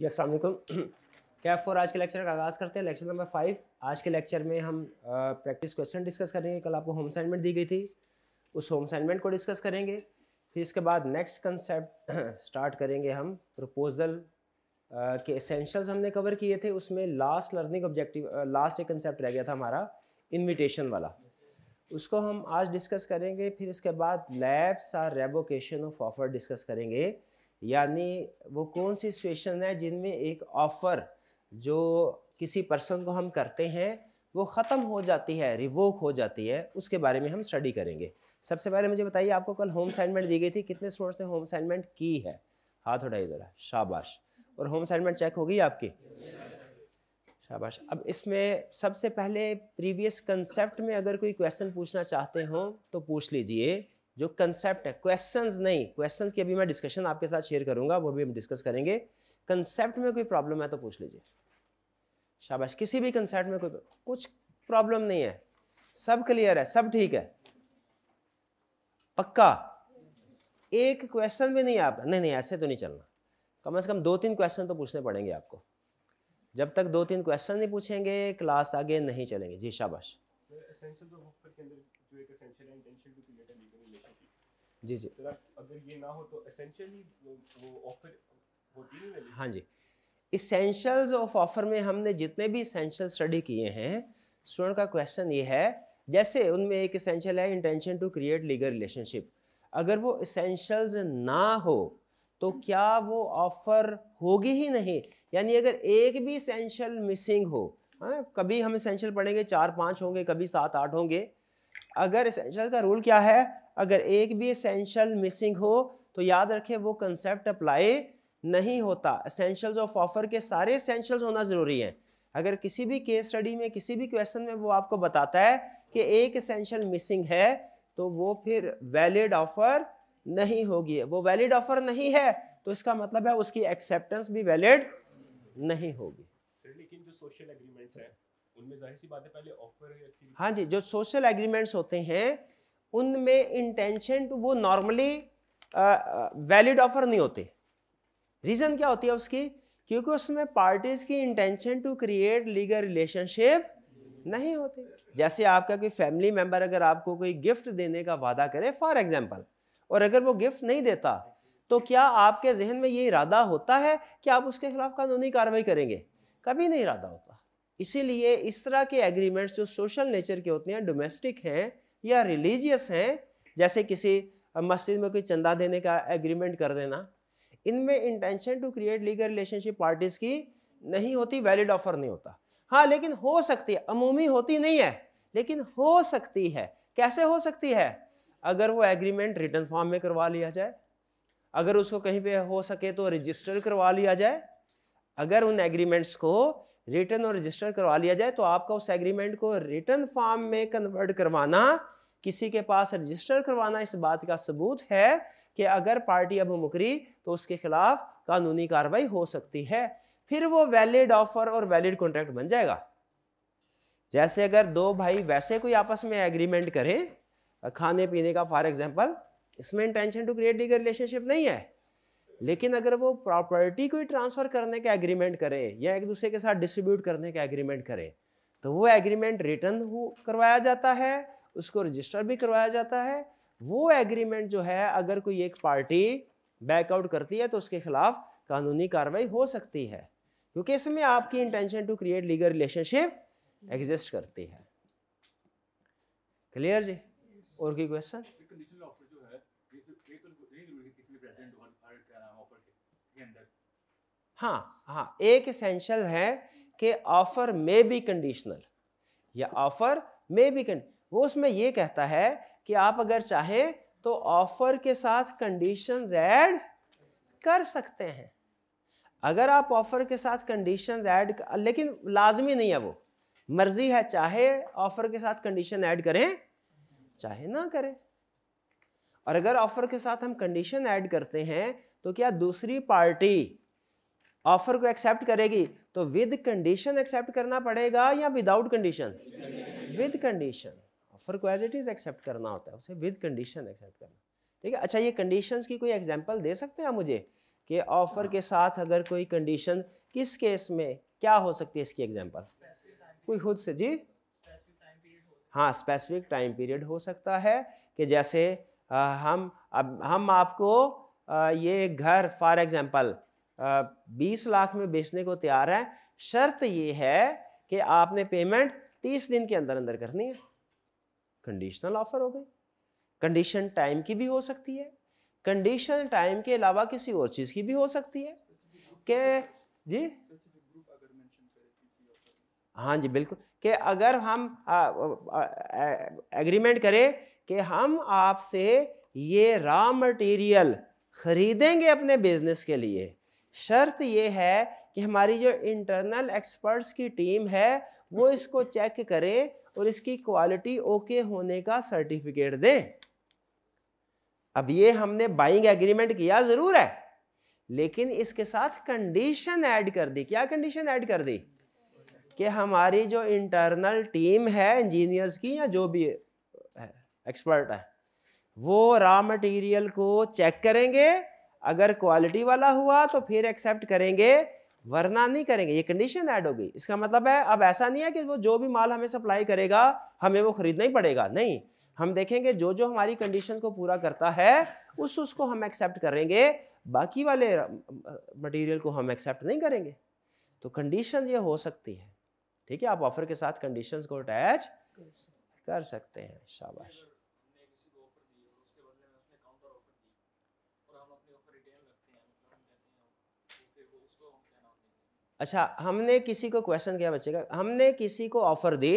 जी असल क्या फोर आज के लेक्चर का आगाज़ करते हैं लेक्चर नंबर फाइव आज के लेक्चर में हम प्रैक्टिस क्वेश्चन डिस्कस करेंगे कल आपको होम असाइनमेंट दी गई थी उस होम असाइनमेंट को डिस्कस करेंगे फिर इसके बाद नेक्स्ट कंसेप्ट स्टार्ट करेंगे हम प्रपोजल uh, के असेंशल्स हमने कवर किए थे उसमें लास्ट लर्निंग ऑब्जेक्टिव लास्ट एक कंसेप्ट रह गया था हमारा इन्विटेशन वाला उसको हम आज डिस्कस करेंगे फिर इसके बाद lapse or revocation of offer discuss करेंगे यानी वो कौन सी सिचुएशन है जिनमें एक ऑफ़र जो किसी पर्सन को हम करते हैं वो ख़त्म हो जाती है रिवोक हो जाती है उसके बारे में हम स्टडी करेंगे सबसे पहले मुझे बताइए आपको कल होम असाइनमेंट दी गई थी कितने स्टूडेंट्स ने होम असाइनमेंट की है हाथ उठाइए ज़रा शाबाश और होम असाइनमेंट चेक होगी आपकी शाबाश अब इसमें सबसे पहले प्रीवियस कंसेप्ट में अगर कोई क्वेश्चन पूछना चाहते हो तो पूछ लीजिए जो कंसेप्ट है क्वेश्चंस नहीं क्वेश्चंस की अभी मैं डिस्कशन आपके साथ शेयर करूंगा वो भी हम डिस्कस करेंगे कंसेप्ट में कोई प्रॉब्लम है तो पूछ लीजिए शाबाश किसी भी कंसेप्ट में कोई कुछ प्रॉब्लम नहीं है सब क्लियर है सब ठीक है पक्का एक क्वेश्चन भी नहीं आपका नहीं नहीं ऐसे तो नहीं चलना कम से कम दो तीन क्वेश्चन तो पूछने पड़ेंगे आपको जब तक दो तीन क्वेश्चन नहीं पूछेंगे क्लास आगे नहीं चलेंगे जी शाबाश जो एक essential intention to create a legal relationship जी जी सर अगर ये ना हो तो एसेंशियली वो ऑफर होती नहीं वैलिड हाँ जी इसेंशल्स ऑफ ऑफर में हमने जितने भी इसेंशियल स्टडी किए हैं स्टूडेंट का क्वेश्चन ये है जैसे उनमें एक इसेंशियल है intention to create legal relationship अगर वो इसेंशल्स ना हो तो क्या वो ऑफ़र होगी ही नहीं यानी अगर एक भी इसेंशियल मिसिंग हो हाँ कभी हम इसेंशियल पढ़ेंगे चार पाँच होंगे कभी सात आठ होंगे अगर इसेंशियल का रूल क्या है अगर एक भी इसेंशियल मिसिंग हो तो याद रखें वो कंसेप्ट अप्लाई नहीं होता असेंशल्स ऑफ ऑफर के सारे असेंशल्स होना ज़रूरी है अगर किसी भी केस स्टडी में किसी भी क्वेश्चन में वो आपको बताता है कि एक असेंशल मिसिंग है तो वो फिर वैलिड ऑफर नहीं होगी वो वैलिड ऑफर नहीं है तो इसका मतलब है उसकी एक्सेप्टेंस भी वैलिड नहीं होगी लेकिन जो सोशल एग्रीमेंट्स है उनमें जाहिर सी बात है पहले ऑफर हाँ जी जो सोशल एग्रीमेंट्स होते हैं उनमें इंटेंशन टू वो नॉर्मली वैलिड ऑफर नहीं होते रीज़न क्या होती है उसकी क्योंकि उसमें पार्टीज़ की intention to create legal relationship नहीं होती जैसे आपका कोई फैमिली मेम्बर अगर आपको कोई गिफ्ट देने का वादा करे फॉर एग्जाम्पल और अगर वो गिफ्ट नहीं देता तो क्या आपके जहन में ये इरादा होता है कि आप उसके खिलाफ कानूनी कार्रवाई करेंगे कभी नहीं इरादा होता इसीलिए इस तरह के एग्रीमेंट्स जो सोशल नेचर के होते हैं डोमेस्टिक हैं या रिलीजियस हैं जैसे किसी मस्जिद में कोई चंदा देने का एग्रीमेंट कर देना इनमें intention to create legal relationship parties की नहीं होती वैलिड ऑफर नहीं होता हाँ लेकिन हो सकती है अमूमी होती नहीं है लेकिन हो सकती है कैसे हो सकती है अगर वो एग्रीमेंट रिटर्न फॉर्म में करवा लिया जाए अगर उसको कहीं पे हो सके तो रजिस्टर करवा लिया जाए अगर उन एग्रीमेंट्स को रिटर्न और रजिस्टर करवा लिया जाए तो आपका उस एग्रीमेंट को रिटर्न फॉर्म में कन्वर्ट करवाना किसी के पास रजिस्टर करवाना इस बात का सबूत है कि अगर पार्टी अब मुकरी तो उसके खिलाफ कानूनी कार्रवाई हो सकती है फिर वो वैलिड ऑफर और वैलिड कॉन्ट्रैक्ट बन जाएगा जैसे अगर दो भाई वैसे कोई आपस में एग्रीमेंट करें खाने पीने का फॉर एग्जाम्पल इसमें intention to create legal relationship नहीं है लेकिन अगर वो प्रॉपर्टी को ट्रांसफ़र करने का एग्रीमेंट करें या एक दूसरे के साथ डिस्ट्रीब्यूट करने का एग्रीमेंट करें तो वो एग्रीमेंट रिटर्न करवाया जाता है उसको रजिस्टर भी करवाया जाता है वो एग्रीमेंट जो है अगर कोई एक पार्टी बैकआउट करती है तो उसके खिलाफ कानूनी कार्रवाई हो सकती है क्योंकि इसमें आपकी intention to create legal relationship exist करती है क्लियर जी और कोई क्वेश्चन हाँ हाँ एक इसेंशियल है कि ऑफर मे बी कंडीशनल या ऑफर मे बी वो उसमें ये कहता है कि आप अगर चाहें तो ऑफर के साथ कंडीशंस ऐड कर सकते हैं अगर आप ऑफर के साथ कंडीशंस ऐड लेकिन लाजमी नहीं है वो मर्जी है चाहे ऑफर के साथ कंडीशन ऐड करें चाहे ना करें और अगर ऑफर के साथ हम कंडीशन ऐड करते हैं तो क्या दूसरी पार्टी ऑफर को एक्सेप्ट करेगी तो विद कंडीशन एक्सेप्ट करना पड़ेगा या without condition with condition offer को एज इट इज एक्सेप्ट करना होता है उसे विद कंडीशन एक्सेप्ट करना ठीक है अच्छा ये कंडीशंस की कोई एग्जांपल दे सकते हैं मुझे कि ऑफर के साथ अगर कोई कंडीशन किस केस में क्या हो सकती है इसकी एग्जाम्पल कोई खुद से जी हाँ स्पेसिफिक टाइम पीरियड हो सकता है कि जैसे आ, हम अब हम आपको ये घर फॉर एग्ज़ाम्पल बीस लाख में बेचने को तैयार है शर्त ये है कि आपने पेमेंट तीस दिन के अंदर अंदर करनी है कंडीशनल ऑफर हो गई कंडीशन टाइम की भी हो सकती है कंडीशन टाइम के अलावा किसी और चीज़ की भी हो सकती है कि जी हाँ जी बिल्कुल कि अगर हम एग्रीमेंट करें कि हम आपसे ये रॉ मटेरियल ख़रीदेंगे अपने बिजनेस के लिए शर्त ये है कि हमारी जो इंटरनल एक्सपर्ट्स की टीम है वो इसको चेक करे और इसकी क्वालिटी ओके होने का सर्टिफिकेट दे अब ये हमने बाइंग एग्रीमेंट किया ज़रूर है लेकिन इसके साथ कंडीशन ऐड कर दी क्या कंडीशन ऐड कर दी कि हमारी जो इंटरनल टीम है इंजीनियर्स की या जो भी एक्सपर्ट है वो रॉ मटेरियल को चेक करेंगे अगर क्वालिटी वाला हुआ तो फिर एक्सेप्ट करेंगे वरना नहीं करेंगे ये कंडीशन ऐड हो गई इसका मतलब है अब ऐसा नहीं है कि वो जो भी माल हमें सप्लाई करेगा हमें वो खरीदना ही पड़ेगा नहीं हम देखेंगे जो जो हमारी कंडीशन को पूरा करता है उस उसको हम एक्सेप्ट करेंगे बाकी वाले मटेरियल को हम एक्सेप्ट नहीं करेंगे तो कंडीशन ये हो सकती है ठीक है आप ऑफर के साथ कंडीशंस को अटैच कर सकते हैं शाबाश अच्छा हमने किसी को क्वेश्चन किया बच्चे का हमने किसी को ऑफर दी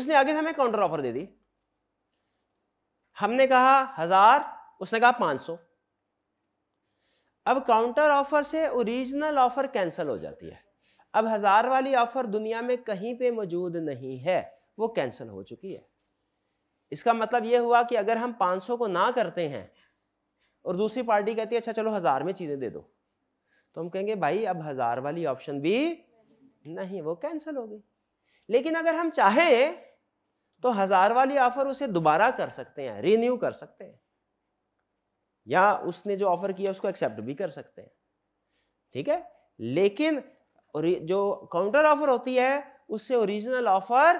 उसने आगे से हमें काउंटर ऑफर दे दी हमने कहा हजार उसने कहा पाँच सौ अब काउंटर ऑफर से ओरिजिनल ऑफर कैंसिल हो जाती है अब हजार वाली ऑफर दुनिया में कहीं पे मौजूद नहीं है वो कैंसिल हो चुकी है इसका मतलब ये हुआ कि अगर हम 500 को ना करते हैं और दूसरी पार्टी कहती है अच्छा चलो हज़ार में चीज़ें दे दो तो हम कहेंगे भाई अब हज़ार वाली ऑप्शन भी नहीं वो कैंसिल हो गई लेकिन अगर हम चाहें तो हज़ार वाली ऑफ़र उसे दोबारा कर सकते हैं रिन्यू कर सकते हैं या उसने जो ऑफ़र किया उसको एक्सेप्ट भी कर सकते हैं ठीक है लेकिन जो काउंटर ऑफ़र होती है उससे ओरिजिनल ऑफ़र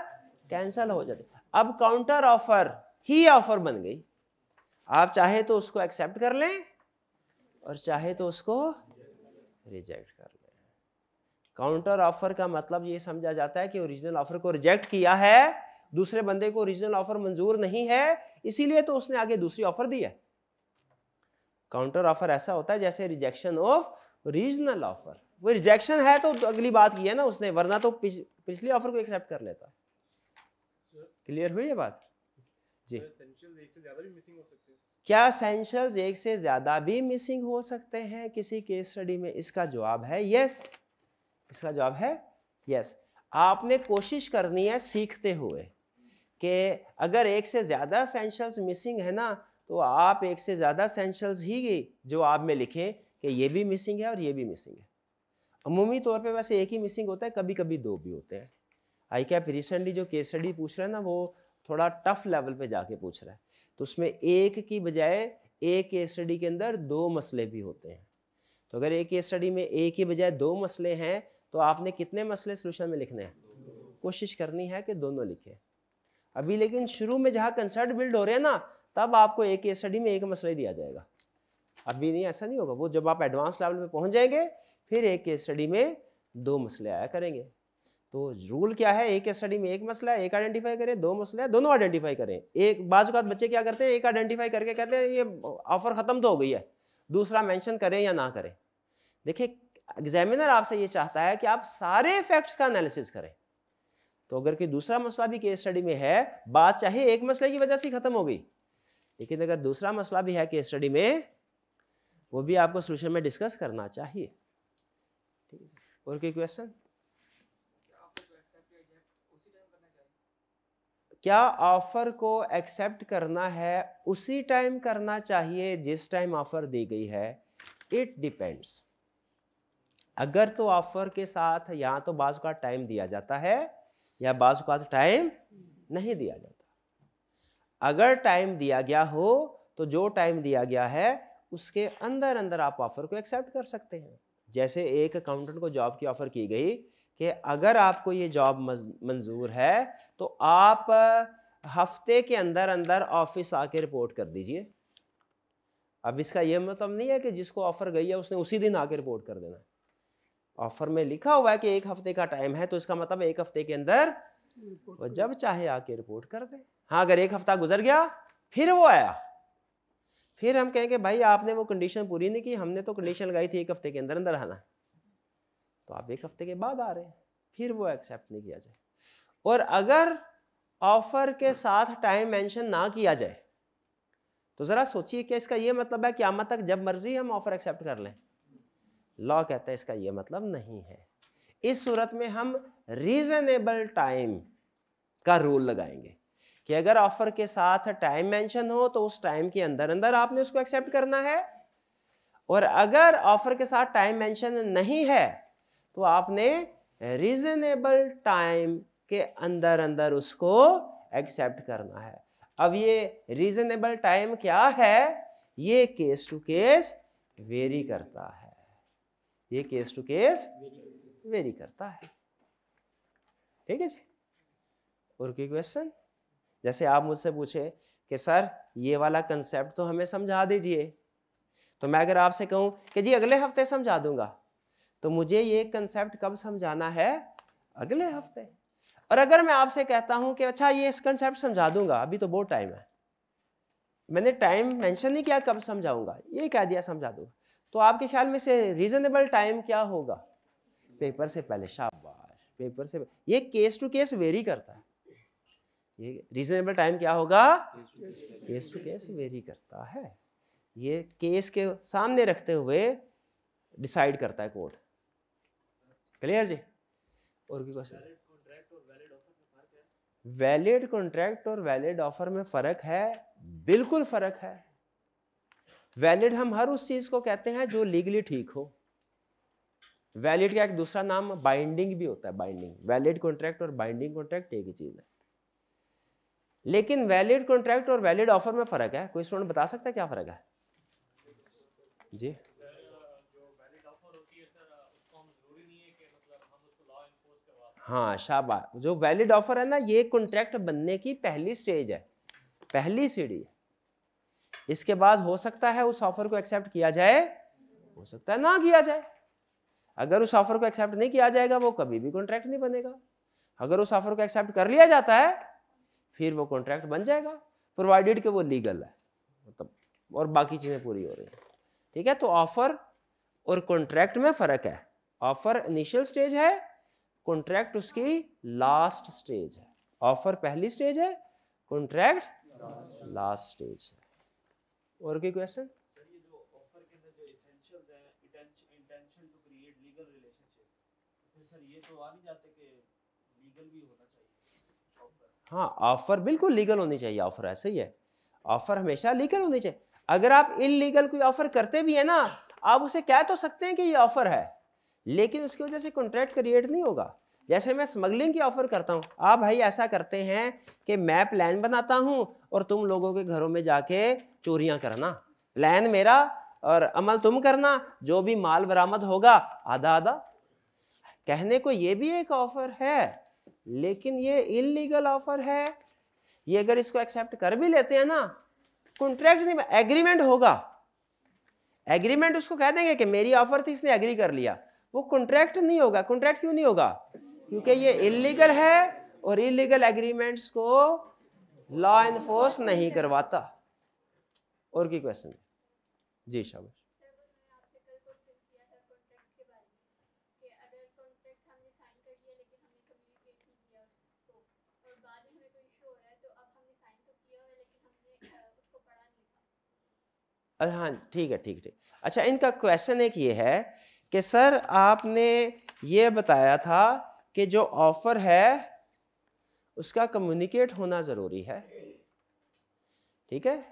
कैंसिल हो जाती अब काउंटर ऑफ़र ही ऑफ़र बन गई आप चाहे तो उसको एक्सेप्ट कर लें और चाहे तो उसको रिजेक्ट कर लें काउंटर ऑफर का मतलब ये समझा जाता है कि ओरिजिनल ऑफर को रिजेक्ट किया है दूसरे बंदे को ओरिजिनल ऑफर मंजूर नहीं है इसीलिए तो उसने आगे दूसरी ऑफर दी है काउंटर ऑफर ऐसा होता है जैसे रिजेक्शन ऑफ रीजनल ऑफर वो रिजेक्शन है तो अगली बात की है ना उसने वरना तो पिछ, पिछली ऑफर को एक्सेप्ट कर लेता क्लियर हुई ये बात जी ज्यादा भी मिसिंग हो सकती है क्या असेंशल्स एक से ज़्यादा भी मिसिंग हो सकते हैं किसी केस स्टडी में इसका जवाब है यस इसका जवाब है यस आपने कोशिश करनी है सीखते हुए कि अगर एक से ज़्यादा असेंशल्स मिसिंग है ना तो आप एक से ज़्यादा असेंशल्स ही जवाब में लिखें कि ये भी मिसिंग है और ये भी मिसिंग है अमूमी तौर पे वैसे एक ही मिसिंग होता है कभी कभी दो भी होते हैं आई कैप रिसेंटली जो केस स्टडी पूछ रहे हैं ना वो थोड़ा टफ लेवल पे जाके पूछ रहा है तो उसमें एक की बजाय एक केस स्टडी के अंदर दो मसले भी होते हैं तो अगर एक केस स्टडी में एक की बजाय दो मसले हैं तो आपने कितने मसले सोल्यूशन में लिखने हैं कोशिश करनी है कि दोनों लिखें अभी लेकिन शुरू में जहाँ कंसर्ट बिल्ड हो रहे हैं ना तब आपको एक केस स्टडी में एक मसला दिया जाएगा अभी नहीं ऐसा नहीं होगा वो जब आप एडवांस लेवल में पहुँच जाएंगे फिर एक केस स्टडी में दो मसले आया करेंगे तो रूल क्या है एक स्टडी में एक मसला है एक आइडेंटिफाई करें दो मसले हैं दोनों आइडेंटिफाई करें एक बाजू का बच्चे क्या करते हैं एक आइडेंटिफाई करके कहते हैं ये ऑफर ख़त्म तो हो गई है दूसरा मेंशन करें या ना करें देखिए एग्जामिनर आपसे ये चाहता है कि आप सारे फैक्ट्स का एनालिसिस करें तो अगर कोई दूसरा मसला भी केस स्टडी में है बात चाहे एक मसले की वजह से ख़त्म हो गई लेकिन अगर दूसरा मसला भी है केस स्टडी में वो भी आपको सोल्यूशन में डिस्कस करना चाहिए ठीक है और कोई क्वेश्चन क्या ऑफ़र को एक्सेप्ट करना है उसी टाइम करना चाहिए जिस टाइम ऑफ़र दी गई है इट डिपेंड्स अगर तो ऑफ़र के साथ या तो बाज का टाइम दिया जाता है या बाज का टाइम नहीं दिया जाता अगर टाइम दिया गया हो तो जो टाइम दिया गया है उसके अंदर अंदर आप ऑफ़र को एक्सेप्ट कर सकते हैं जैसे एक अकाउंटेंट को जॉब की ऑफ़र की गई कि अगर आपको ये जॉब मंजूर है तो आप हफ्ते के अंदर अंदर ऑफिस आके रिपोर्ट कर दीजिए अब इसका यह मतलब नहीं है कि जिसको ऑफर गई है उसने उसी दिन आके रिपोर्ट कर देना ऑफर में लिखा हुआ है कि एक हफ्ते का टाइम है तो इसका मतलब एक हफ्ते के अंदर वो जब चाहे आके रिपोर्ट कर दे हाँ अगर एक हफ्ता गुजर गया फिर वो आया फिर हम कहेंगे भाई आपने वो कंडीशन पूरी नहीं की हमने तो कंडीशन लगाई थी एक हफ्ते के अंदर अंदर आना तो आप एक हफ्ते के बाद आ रहे हैं फिर वो एक्सेप्ट नहीं किया जाए और अगर ऑफर के साथ टाइम मेंशन ना किया जाए तो ज़रा सोचिए कि इसका ये मतलब है क्या तक जब मर्जी हम ऑफ़र एक्सेप्ट कर लें लॉ कहता है इसका ये मतलब नहीं है इस सूरत में हम रीज़नेबल टाइम का रूल लगाएंगे कि अगर ऑफ़र के साथ टाइम मेंशन हो तो उस टाइम के अंदर अंदर आपने उसको एक्सेप्ट करना है और अगर ऑफ़र के साथ टाइम मेंशन नहीं है तो आपने रीजनेबल टाइम के अंदर अंदर उसको एक्सेप्ट करना है अब ये रीजनेबल टाइम क्या है ये केस टू केस वेरी करता है ये केस टू केस वेरी करता है ठीक है जी और कोई क्वेश्चन जैसे आप मुझसे पूछे कि सर ये वाला कंसेप्ट तो हमें समझा दीजिए तो मैं अगर आपसे कहूं कि जी अगले हफ्ते समझा दूंगा तो मुझे ये कंसेप्ट कब समझाना है अगले हफ्ते और अगर मैं आपसे कहता हूं कि अच्छा ये इस कंसेप्ट समझा दूंगा अभी तो बहुत टाइम है मैंने टाइम मेंशन नहीं किया कब समझाऊंगा ये कह दिया समझा दूंगा तो आपके ख्याल में से रीजनेबल टाइम क्या होगा पेपर से पहले शाबाश पेपर से पहले। ये केस टू केस वेरी करता है ये रीजनेबल टाइम क्या होगा केस टू केस वेरी करता है ये केस के सामने रखते हुए डिसाइड करता है कोर्ट क्लियर जी और की क्वेश्चन वैलिड कॉन्ट्रैक्ट और वैलिड ऑफर में फ़र्क है बिल्कुल फ़र्क है वैलिड हम हर उस चीज़ को कहते हैं जो लीगली ठीक हो वैलिड का एक दूसरा नाम बाइंडिंग भी होता है बाइंडिंग वैलिड कॉन्ट्रैक्ट और बाइंडिंग कॉन्ट्रैक्ट एक ही चीज़ है लेकिन वैलिड कॉन्ट्रैक्ट और वैलिड ऑफर में फ़र्क है कोई स्टूडेंट बता सकता है क्या फ़र्क है जी हाँ शाबाश जो वैलिड ऑफर है ना ये कॉन्ट्रैक्ट बनने की पहली स्टेज है पहली सीढ़ी है इसके बाद हो सकता है उस ऑफर को एक्सेप्ट किया जाए हो सकता है ना किया जाए अगर उस ऑफर को एक्सेप्ट नहीं किया जाएगा वो कभी भी कॉन्ट्रैक्ट नहीं बनेगा अगर उस ऑफर को एक्सेप्ट कर लिया जाता है फिर वो कॉन्ट्रैक्ट बन जाएगा प्रोवाइडेड कि वो लीगल है मतलब और बाकी चीज़ें पूरी हो रही हैं ठीक है तो ऑफर और कॉन्ट्रैक्ट में फ़र्क है ऑफर इनिशियल स्टेज है कॉन्ट्रैक्ट उसकी लास्ट स्टेज है ऑफर पहली स्टेज है कॉन्ट्रैक्ट लास्ट स्टेज है और कोई क्वेश्चन तो हाँ ऑफर बिल्कुल लीगल होनी चाहिए ऑफर ऐसे ही है ऑफर हमेशा लीगल होनी चाहिए अगर आप इलीगल कोई ऑफर करते भी है ना आप उसे कह तो सकते हैं कि ये ऑफर है लेकिन उसकी वजह से कॉन्ट्रैक्ट क्रिएट नहीं होगा जैसे मैं स्मगलिंग की ऑफ़र करता हूँ आप भाई ऐसा करते हैं कि मैं प्लान बनाता हूँ और तुम लोगों के घरों में जाके चोरियाँ करना प्लान मेरा और अमल तुम करना जो भी माल बरामद होगा आधा आधा कहने को ये भी एक ऑफ़र है लेकिन ये इलीगल ऑफ़र है ये अगर इसको एक्सेप्ट कर भी लेते हैं ना कॉन्ट्रैक्ट नहीं एग्रीमेंट होगा एग्रीमेंट उसको कह देंगे कि मेरी ऑफ़र थी इसने एग्री कर लिया वो कॉन्ट्रैक्ट नहीं होगा कॉन्ट्रैक्ट क्यों नहीं होगा क्योंकि ये इलीगल है और इलीगल एग्रीमेंट्स को लॉ इन्फोर्स नहीं करवाता और की क्वेश्चन जी शाबाश हाँ ठीक है ठीक ठीक अच्छा इनका क्वेश्चन एक ये है कि सर आपने ये बताया था कि जो ऑफ़र है उसका कम्युनिकेट होना ज़रूरी है ठीक है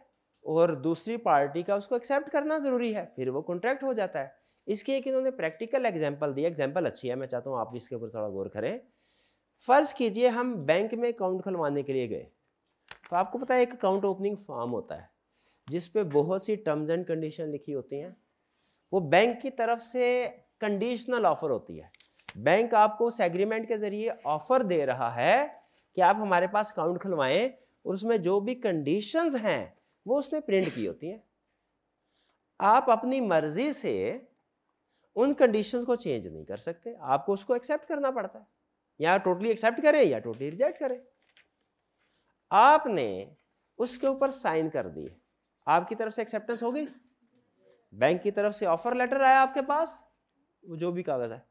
और दूसरी पार्टी का उसको एक्सेप्ट करना ज़रूरी है फिर वो कॉन्ट्रैक्ट हो जाता है इसकी एक इन्होंने प्रैक्टिकल एग्जाम्पल दिया एग्जाम्पल अच्छी है मैं चाहता हूँ आप भी इसके ऊपर थोड़ा गौर करें फ़र्ज़ कीजिए हम बैंक में अकाउंट खुलवाने के लिए गए तो आपको पता है एक अकाउंट ओपनिंग फॉर्म होता है जिस बहुत सी टर्म्स एंड कंडीशन लिखी होती हैं वो बैंक की तरफ से कंडीशनल ऑफर होती है बैंक आपको उस एग्रीमेंट के ज़रिए ऑफर दे रहा है कि आप हमारे पास अकाउंट खुलवाएं और उसमें जो भी कंडीशंस हैं वो उसमें प्रिंट की होती हैं आप अपनी मर्जी से उन कंडीशंस को चेंज नहीं कर सकते आपको उसको एक्सेप्ट करना पड़ता है या टोटली एक्सेप्ट करें या टोटली रिजेक्ट करें आपने उसके ऊपर साइन कर दिए आपकी तरफ से एक्सेप्टेंस हो गई बैंक की तरफ से ऑफर लेटर आया आपके पास वो जो भी कागज़ है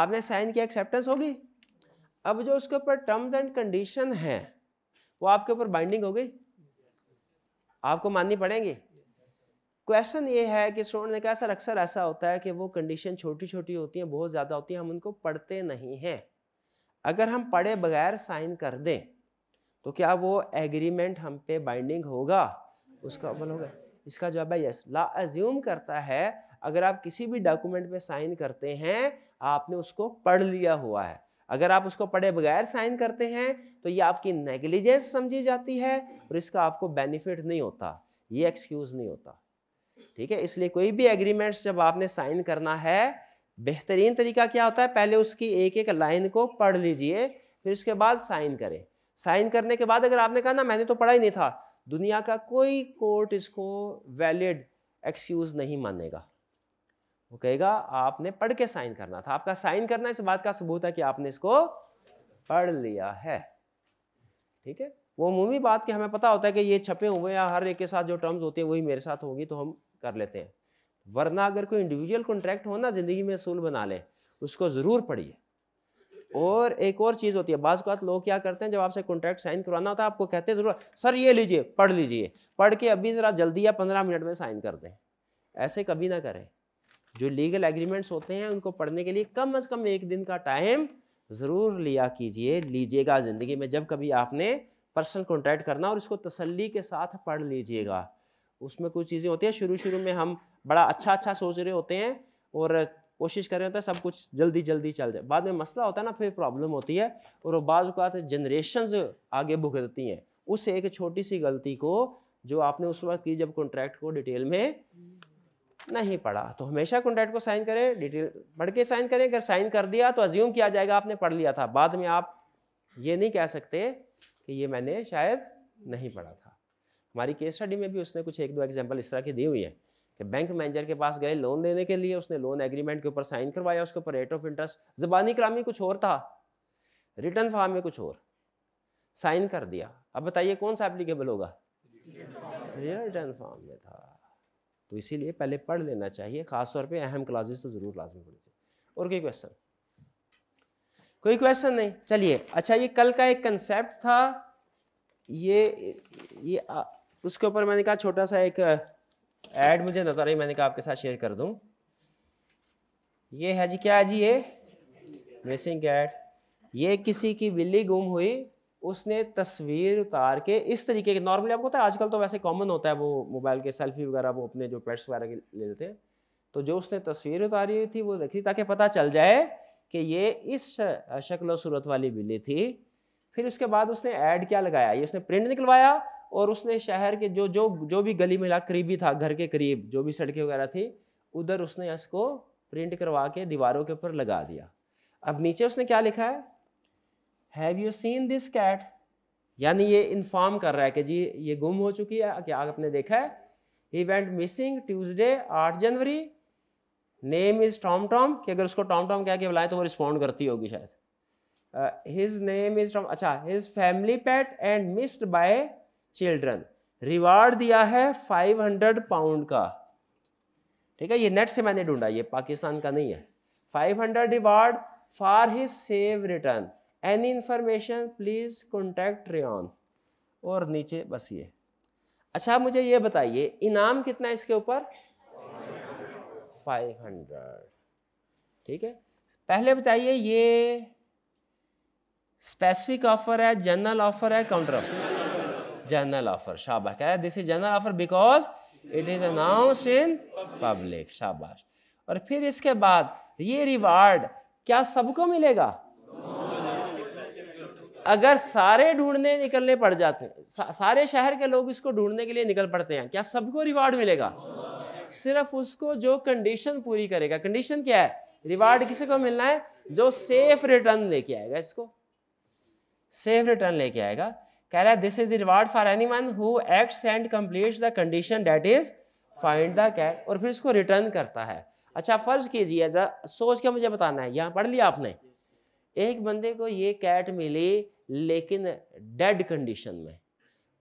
आपने साइन किया एक्सेप्टेंस होगी अब जो उसके ऊपर टर्म्स एंड कंडीशन हैं वो आपके ऊपर बाइंडिंग हो गई आपको माननी पड़ेंगी क्वेश्चन ये है कि स्टूडेंट ने कहा सर अक्सर ऐसा होता है कि वो कंडीशन छोटी छोटी होती हैं बहुत ज़्यादा होती हैं हम उनको पढ़ते नहीं हैं अगर हम पढ़े बगैर साइन कर दें तो क्या वो एग्रीमेंट हम पे बाइंडिंग होगा उसका अमल होगा इसका जवाब है यस ला अज्यूम करता है अगर आप किसी भी डॉक्यूमेंट में साइन करते हैं आपने उसको पढ़ लिया हुआ है अगर आप उसको पढ़े बगैर साइन करते हैं तो ये आपकी नेग्लिजेंस समझी जाती है और इसका आपको बेनिफिट नहीं होता ये एक्सक्यूज़ नहीं होता ठीक है इसलिए कोई भी एग्रीमेंट्स जब आपने साइन करना है बेहतरीन तरीका क्या होता है पहले उसकी एक एक लाइन को पढ़ लीजिए फिर उसके बाद साइन करें साइन करने के बाद अगर आपने कहा ना मैंने तो पढ़ा ही नहीं था दुनिया का कोई कोर्ट इसको वैलिड एक्सक्यूज़ नहीं मानेगा वो कहेगा आपने पढ़ के साइन करना था आपका साइन करना इस बात का सबूत है कि आपने इसको पढ़ लिया है ठीक है वो मूवी बात के हमें पता होता है कि ये छपे हुए या हर एक के साथ जो टर्म्स होते हैं वही मेरे साथ होगी तो हम कर लेते हैं वरना अगर कोई इंडिविजुअल कॉन्ट्रैक्ट हो ना ज़िंदगी में असूल बना ले उसको ज़रूर पढ़िए और एक और चीज़ होती है बाज़ बात लोग क्या करते हैं जब आपसे कॉन्ट्रैक्ट साइन करवाना होता है आपको कहते हैं ज़रूर सर ये लीजिए पढ़ लीजिए पढ़ के अभी ज़रा जल्दी या पंद्रह मिनट में साइन कर दें ऐसे कभी ना करें जो लीगल एग्रीमेंट्स होते हैं उनको पढ़ने के लिए कम अज़ कम एक दिन का टाइम ज़रूर लिया कीजिए लीजिएगा ज़िंदगी में जब कभी आपने पर्सनल कॉन्ट्रैक्ट करना और इसको तसल्ली के साथ पढ़ लीजिएगा उसमें कुछ चीज़ें होती हैं शुरू शुरू में हम बड़ा अच्छा अच्छा सोच रहे होते हैं और कोशिश कर रहे होते हैं सब कुछ जल्दी जल्दी चल जाए बाद में मसला होता है ना फिर प्रॉब्लम होती है और वो बाद जनरेशन आगे भुगतती हैं उस एक छोटी सी गलती को जो आपने उस वक्त की जब कॉन्ट्रैक्ट को डिटेल में नहीं पढ़ा तो हमेशा कॉन्ट्रैक्ट को साइन करें डिटेल पढ़ के साइन करें अगर साइन कर दिया तो अज्यूम किया जाएगा आपने पढ़ लिया था बाद में आप ये नहीं कह सकते कि ये मैंने शायद नहीं पढ़ा था हमारी केस स्टडी में भी उसने कुछ एक दो एग्जाम्पल इस तरह की दी हुई है कि बैंक मैनेजर के पास गए लोन लेने के लिए उसने लोन एग्रीमेंट के ऊपर साइन करवाया उसके ऊपर रेट ऑफ इंटरेस्ट जबानी क्रामी कुछ और था रिटर्न फार्म में कुछ और साइन कर दिया अब बताइए कौन सा एप्लीकेबल होगा रिटर्न फार्म में था तो इसीलिए पहले पढ़ लेना चाहिए खासतौर पर अहम क्लासेस तो ज़रूर लाजमी पढ़नी चाहिए और कोई क्वेश्चन कोई क्वेश्चन नहीं चलिए अच्छा ये कल का एक कंसेप्ट था ये ये उसके ऊपर मैंने कहा छोटा सा एक ऐड मुझे नज़र आई मैंने कहा आपके साथ शेयर कर दूँ ये है जी क्या है जी ये मिसिंग कैट ये किसी की बिल्ली गुम हुई उसने तस्वीर उतार के इस तरीके के नॉर्मली आपको पता है आजकल तो वैसे कॉमन होता है वो मोबाइल के सेल्फी वगैरह वो अपने जो पेट्स वगैरह के ले लेते हैं तो जो उसने तस्वीर उतारी हुई थी वो देखी ताकि पता चल जाए कि ये इस शक्ल सूरत वाली बिल्ली थी फिर उसके बाद उसने ऐड क्या लगाया ये उसने प्रिंट निकलवाया और उसने शहर के जो जो जो भी गली मिला करीबी था घर के करीब जो भी सड़कें वगैरह थी उधर उसने इसको प्रिंट करवा के दीवारों के ऊपर लगा दिया अब नीचे उसने क्या लिखा है have you seen this cat यानी ये इन्फॉर्म कर रहा है कि जी ये गुम हो चुकी है क्या आपने देखा है वेंट मिसिंग ट्यूजडे आठ जनवरी नेम इज़ टॉम टॉम कि अगर उसको टॉम टॉम कह के बुलाएं तो वो रिस्पॉन्ड करती होगी शायद हिज नेम इज़ टॉम अच्छा his family pet and missed by children reward दिया है 500 पाउंड का ठीक है ये नेट से मैंने ढूंढा ये पाकिस्तान का नहीं है 500 reward for his safe return any information please contact Ren और नीचे बस ये अच्छा मुझे ये बताइए इनाम कितना इसके ऊपर 500 ठीक है पहले बताइए ये स्पेसिफिक ऑफर है जनरल ऑफर है काउंटर ऑफर जनरल ऑफर शाबाश क्या है this is general offer because it is announce in public शाबाश और फिर इसके बाद ये रिवार्ड क्या सबको मिलेगा अगर सारे ढूंढने निकलने पड़ जाते हैं सा, सारे शहर के लोग इसको ढूंढने के लिए निकल पड़ते हैं क्या सबको रिवार्ड मिलेगा सिर्फ उसको जो कंडीशन पूरी करेगा कंडीशन क्या है रिवार्ड किसी को मिलना है जो सेफ रिटर्न लेके आएगा इसको सेफ रिटर्न लेके आएगा कह रहा है this is the reward for any one who acts and complete the condition that is find the cat और फिर इसको रिटर्न करता है अच्छा फ़र्ज़ कीजिए सोच के मुझे बताना है यहाँ पढ़ लिया आपने एक बंदे को ये कैट मिली लेकिन डेड कंडीशन में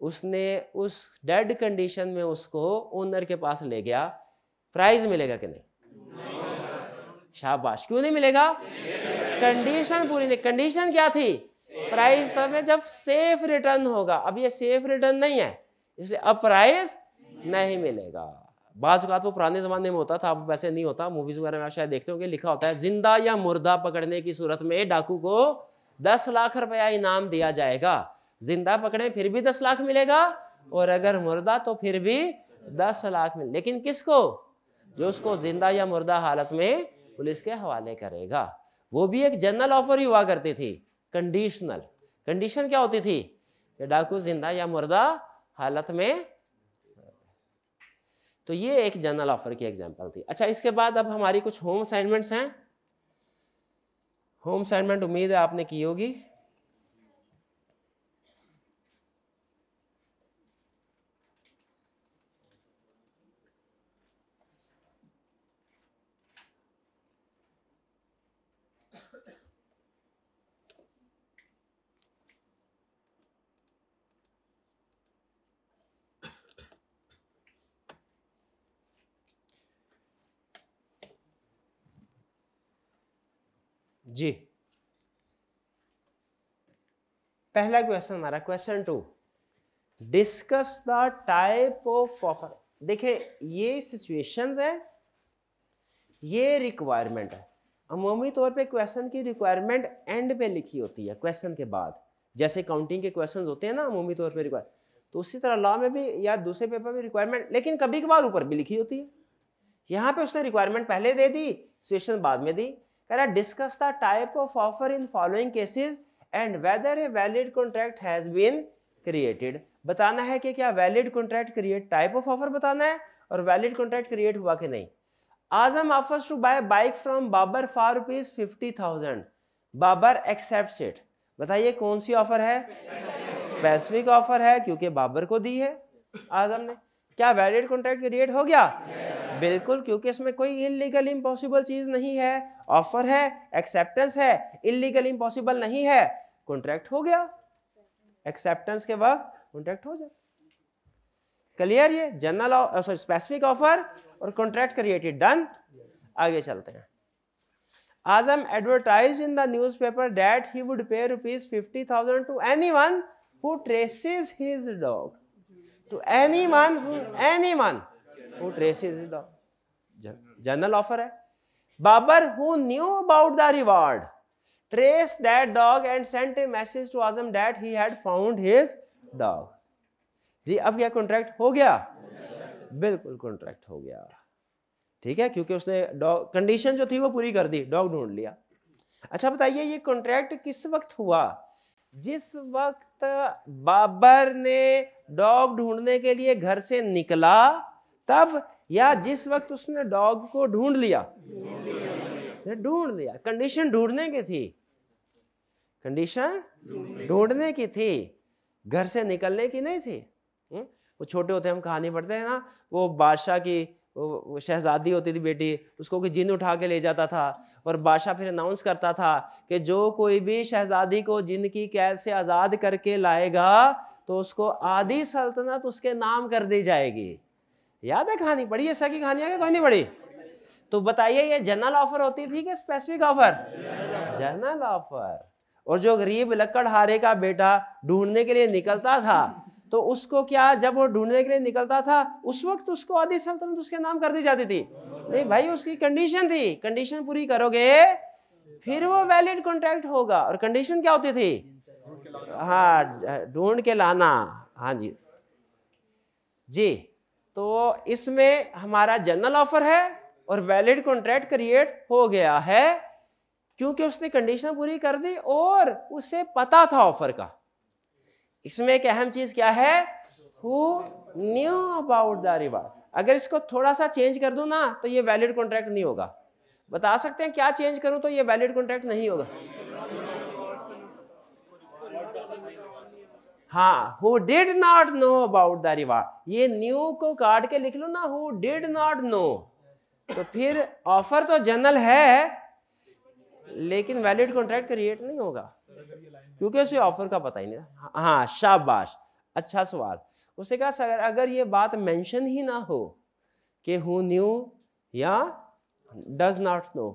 उसने उस डेड कंडीशन में उसको ओनर के पास ले गया प्राइज मिलेगा कि नहीं शाबाश क्यों नहीं मिलेगा कंडीशन पूरी नहीं कंडीशन क्या थी प्राइस है जब सेफ रिटर्न होगा अब ये सेफ रिटर्न नहीं है इसलिए अब प्राइस नहीं मिलेगा बाज बात वो पुराने ज़माने में होता था अब वैसे नहीं होता मूवीज़ वगैरह में आप शायद देखते होंगे लिखा होता है जिंदा या मुर्दा पकड़ने की सूरत में डाकू को दस लाख रुपया इनाम दिया जाएगा जिंदा पकड़े फिर भी दस लाख मिलेगा और अगर मुर्दा तो फिर भी दस लाख मिले लेकिन किसको जो उसको जिंदा या मुर्दा हालत में पुलिस के हवाले करेगा वो भी एक जनरल ऑफर ही हुआ करती थी कंडीशनल कंडीशन क्या होती थी कि डाकू जिंदा या मुर्दा हालत में तो ये एक जनरल ऑफर की एग्जांपल थी अच्छा इसके बाद अब हमारी कुछ होम असाइनमेंट्स हैं होम असाइनमेंट उम्मीद है आपने की होगी जी पहला क्वेश्चन हमारा question to discuss the type of offer देखें ये सिचुएशंस है ये रिक्वायरमेंट है अमूमी तौर पे क्वेश्चन की रिक्वायरमेंट एंड पे लिखी होती है क्वेश्चन के बाद जैसे काउंटिंग के क्वेश्चन होते हैं ना अमूमी तौर पे रिक्वायर तो उसी तरह लॉ में भी या दूसरे पेपर में रिक्वायरमेंट लेकिन कभी कभार ऊपर भी लिखी होती है यहाँ पे उसने रिक्वायरमेंट पहले दे दी सिचुएशन बाद में दी Can I discuss the type of offer in following cases and whether a valid contract has been created बताना है कि क्या valid contract create type of offer बताना है और वैलिड कॉन्ट्रैक्ट क्रिएट हुआ कि नहीं Azam offers to buy bike from Babar for rupees fifty thousand Babar accept it बताइए कौन सी ऑफर है स्पेसिफिक ऑफर है क्योंकि बाबर को दी है आजम ने क्या वैलिड कॉन्ट्रैक्ट क्रिएट हो गया yes. बिल्कुल क्योंकि इसमें कोई इलीगल इम्पॉसिबल चीज़ नहीं है ऑफर है एक्सेप्टेंस है इलीगल इम्पॉसिबल नहीं है कॉन्ट्रैक्ट हो गया एक्सेप्टेंस के वक्त कॉन्ट्रैक्ट हो जाए क्लियर ये जनरल सॉरी स्पेसिफिक ऑफर और कॉन्ट्रैक्ट क्रिएटेड डन आगे चलते हैं Azam advertise in the newspaper that he would pay rupees fifty thousand to any one who traces his dog to any one any one who traces it down. General offer है. Babar who knew about the reward traced that dog and sent a message to Azam that he had found his dog. जी अब क्या contract हो गया बिल्कुल contract हो गया ठीक है क्योंकि उसने डॉग कंडीशन जो थी वो पूरी कर दी डॉग ढूंढ लिया अच्छा बताइए ये कॉन्ट्रैक्ट किस वक्त हुआ जिस वक्त बाबर ने डॉग ढूंढने के लिए घर से निकला तब या जिस वक्त उसने डॉग को ढूंढ लिया ढूंढ लिया कंडीशन ढूंढने की थी कंडीशन ढूंढने की थी घर से निकलने की नहीं थी हम्म? वो छोटे होते हम कहानी पढ़ते हैं ना वो बादशाह की शहजादी होती थी बेटी उसको कोई जिन उठा के ले जाता था और बादशाह फिर अनाउंस करता था कि जो कोई भी शहजादी को जिन की कैद से आज़ाद करके लाएगा तो उसको आधी सल्तनत उसके नाम कर दी जाएगी याद है कहानी पढ़ी है सर की कहानी आगे कोई नहीं पढ़ी तो बताइए ये जनरल ऑफर होती थी कि स्पेसिफिक ऑफर जनरल ऑफर और जो गरीब लकड़हारे का बेटा ढूंढने के लिए निकलता था तो उसको क्या जब वो ढूंढने के लिए निकलता था उस वक्त उसको आधी सल्तनत उसके नाम कर दी जाती थी नहीं भाई उसकी कंडीशन थी कंडीशन पूरी करोगे फिर वो वैलिड कॉन्ट्रैक्ट होगा और कंडीशन क्या होती थी हाँ ढूंढ के लाना हाँ जी जी तो इसमें हमारा जनरल ऑफर है और वैलिड कॉन्ट्रैक्ट क्रिएट हो गया है क्योंकि उसने कंडीशन पूरी कर दी और उसे पता था ऑफर का इसमें एक अहम चीज क्या है who knew about the reward अगर इसको थोड़ा सा चेंज कर दूं ना तो ये वैलिड कॉन्ट्रैक्ट नहीं होगा बता सकते हैं क्या चेंज करूं तो ये वैलिड कॉन्ट्रैक्ट नहीं होगा हाँ who did not know about the reward ये न्यू को काट के लिख लो ना हु डिड नॉट नो तो फिर ऑफर तो जनरल है लेकिन वैलिड कॉन्ट्रैक्ट क्रिएट नहीं होगा क्योंकि उसे ऑफर का पता ही नहीं था हाँ, हाँ शाबाश अच्छा सवाल उसे कहा सर अगर ये बात मेंशन ही ना हो कि हु न्यू या डज नॉट नो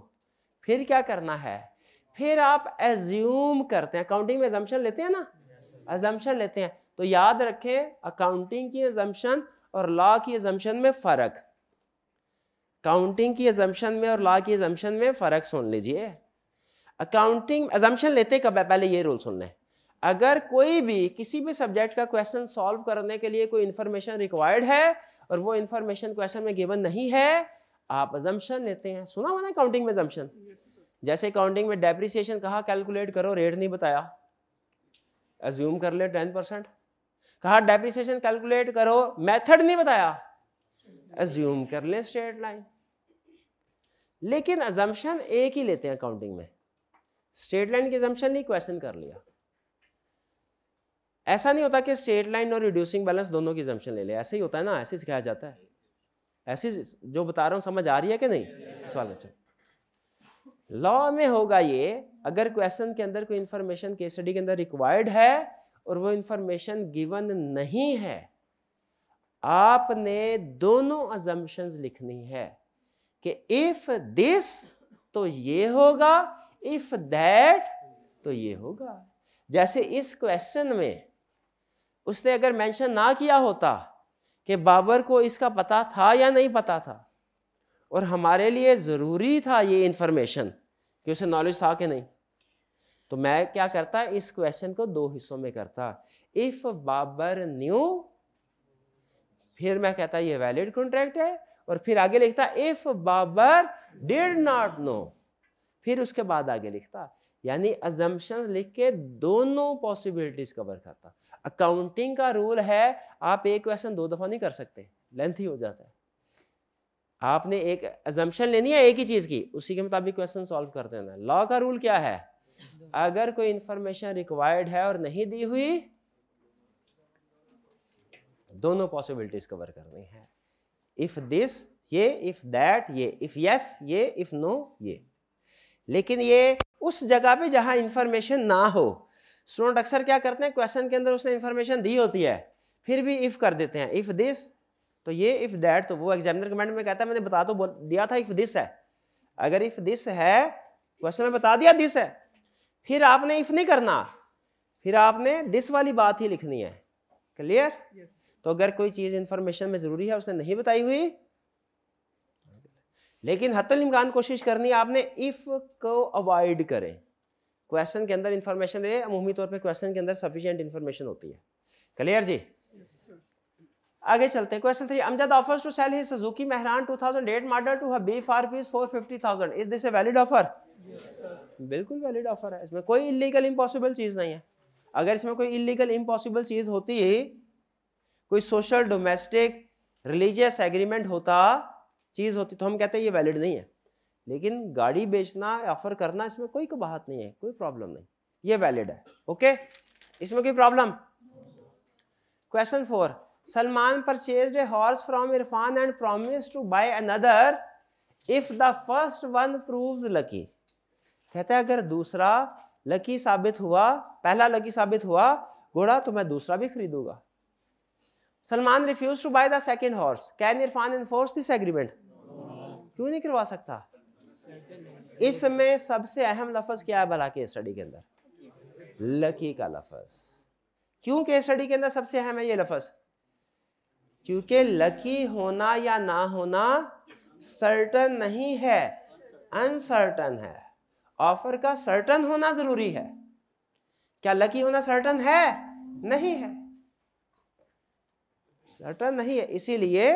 फिर क्या करना है फिर आप एज्यूम करते हैं अकाउंटिंग में एजम्पन लेते हैं ना अजम्पन लेते हैं तो याद रखें अकाउंटिंग की एजम्पन और लॉ की एजम्पन में फ़र्क काउंटिंग की एजम्पन में और लॉ की एजम्पन में फ़र्क सुन लीजिए अकाउंटिंग एजम्पन लेते कब है पहले ये रूल सुन लें अगर कोई भी किसी भी सब्जेक्ट का क्वेश्चन सॉल्व करने के लिए कोई इन्फॉर्मेशन रिक्वायर्ड है और वो इन्फॉर्मेशन क्वेश्चन में गिवन नहीं है आप एजम्पन लेते हैं सुना हुआ ना काउंटिंग में एजम्पन yes, जैसे काउंटिंग में डेप्रिसिएशन कहा कैलकुलेट करो रेट नहीं बताया एज्यूम कर ले टेन परसेंट कहा डेप्रिसिएशन कैलकुलेट करो मेथड नहीं बताया एज्यूम कर ले स्ट्रेट लाइन लेकिन अजम्पन एक ही लेते हैं अकाउंटिंग में स्ट्रेट लाइन की एजम्पन नहीं क्वेश्चन कर लिया ऐसा नहीं होता कि स्ट्रेट लाइन और रिड्यूसिंग बैलेंस दोनों की एजम्पन ले ले ऐसे ही होता है ना ऐसे सिखाया जाता है ऐसी जो बता रहा हूँ समझ आ रही है कि नहीं सवाल अच्छा लॉ में होगा ये अगर क्वेश्चन के अंदर कोई इंफॉर्मेशन केस स्टडी के अंदर रिक्वायर्ड है और वो इन्फॉर्मेशन गिवन नहीं है आपने दोनों अजम्पन्स लिखनी है कि इफ दिस तो ये होगा इफ दैट तो ये होगा जैसे इस क्वेश्चन में उसने अगर मेंशन ना किया होता कि बाबर को इसका पता था या नहीं पता था और हमारे लिए ज़रूरी था ये इन्फॉर्मेशन कि उसे नॉलेज था कि नहीं तो मैं क्या करता इस क्वेश्चन को दो हिस्सों में करता इफ बाबर न्यू फिर मैं कहता ये वैलिड कॉन्ट्रैक्ट है और फिर आगे लिखता if Babar did not know फिर उसके बाद आगे लिखता यानी अजम्पन लिख के दोनों पॉसिबिलिटीज कवर करता अकाउंटिंग का रूल है आप एक क्वेश्चन दो दफा नहीं कर सकते लेंथ ही हो जाता है आपने एक एजम्पन लेनी है एक ही चीज़ की उसी के मुताबिक क्वेश्चन सॉल्व कर देना लॉ का रूल क्या है अगर कोई इंफॉर्मेशन रिक्वायर्ड है और नहीं दी हुई दोनों पॉसिबिलिटीज कवर करनी है इफ दिस ये इफ दैट ये इफ यस ये इफ नो ये लेकिन ये उस जगह पे जहां इन्फॉर्मेशन ना हो स्टूडेंट अक्सर क्या करते हैं क्वेश्चन के अंदर उसने इंफॉर्मेशन दी होती है फिर भी इफ़ कर देते हैं इफ़ दिस तो ये इफ़ दैट तो वो एग्जामिनर कमेंट में कहता है मैंने बता तो दिया था इफ़ दिस है अगर इफ़ दिस है क्वेश्चन तो में बता दिया दिस है फिर आपने इफ़ नहीं करना फिर आपने दिस वाली बात ही लिखनी है क्लियर yes. तो अगर कोई चीज़ इंफॉर्मेशन में ज़रूरी है उसने नहीं बताई हुई लेकिन हतमकान कोशिश करनी है आपने इफ़ को अवॉइड करें क्वेश्चन के अंदर इंफॉर्मेशन दे अमूमी तौर पे क्वेश्चन के अंदर सफिशियंट इंफॉर्मेशन होती है क्लियर जी आगे चलते हैं question three Amjad offers to sell his Suzuki Mehran 2008 model to be for फीस 450000 is this a valid offer बिल्कुल वैलिड ऑफर है इसमें कोई इलीगल इम्पॉसिबल चीज़ नहीं है अगर इसमें कोई इलीगल इम्पॉसिबल चीज़ होती है, कोई सोशल डोमेस्टिक रिलीजियस एग्रीमेंट होता चीज़ होती तो हम कहते हैं ये वैलिड नहीं है लेकिन गाड़ी बेचना ऑफर करना इसमें कोई कबाहत नहीं है कोई प्रॉब्लम नहीं ये वैलिड है ओके इसमें कोई problem question four Salman purchased a horse from Irfan and promised to buy another if the first one proves lucky. कहता है अगर दूसरा लकी साबित हुआ पहला लकी साबित हुआ घोड़ा तो मैं दूसरा भी खरीदूंगा Salman refuse to buy the second horse can Irfan enforce this agreement क्यों नहीं करवा सकता इसमें सबसे अहम लफज क्या है भला के स्टडी के अंदर लकी का लफज क्यों के स्टडी के अंदर सबसे अहम है ये लफज क्योंकि लकी होना या ना होना सर्टन नहीं है अनसर्टन है ऑफर का सर्टन होना ज़रूरी है क्या लकी होना सर्टन है नहीं है सर्टन नहीं है इसीलिए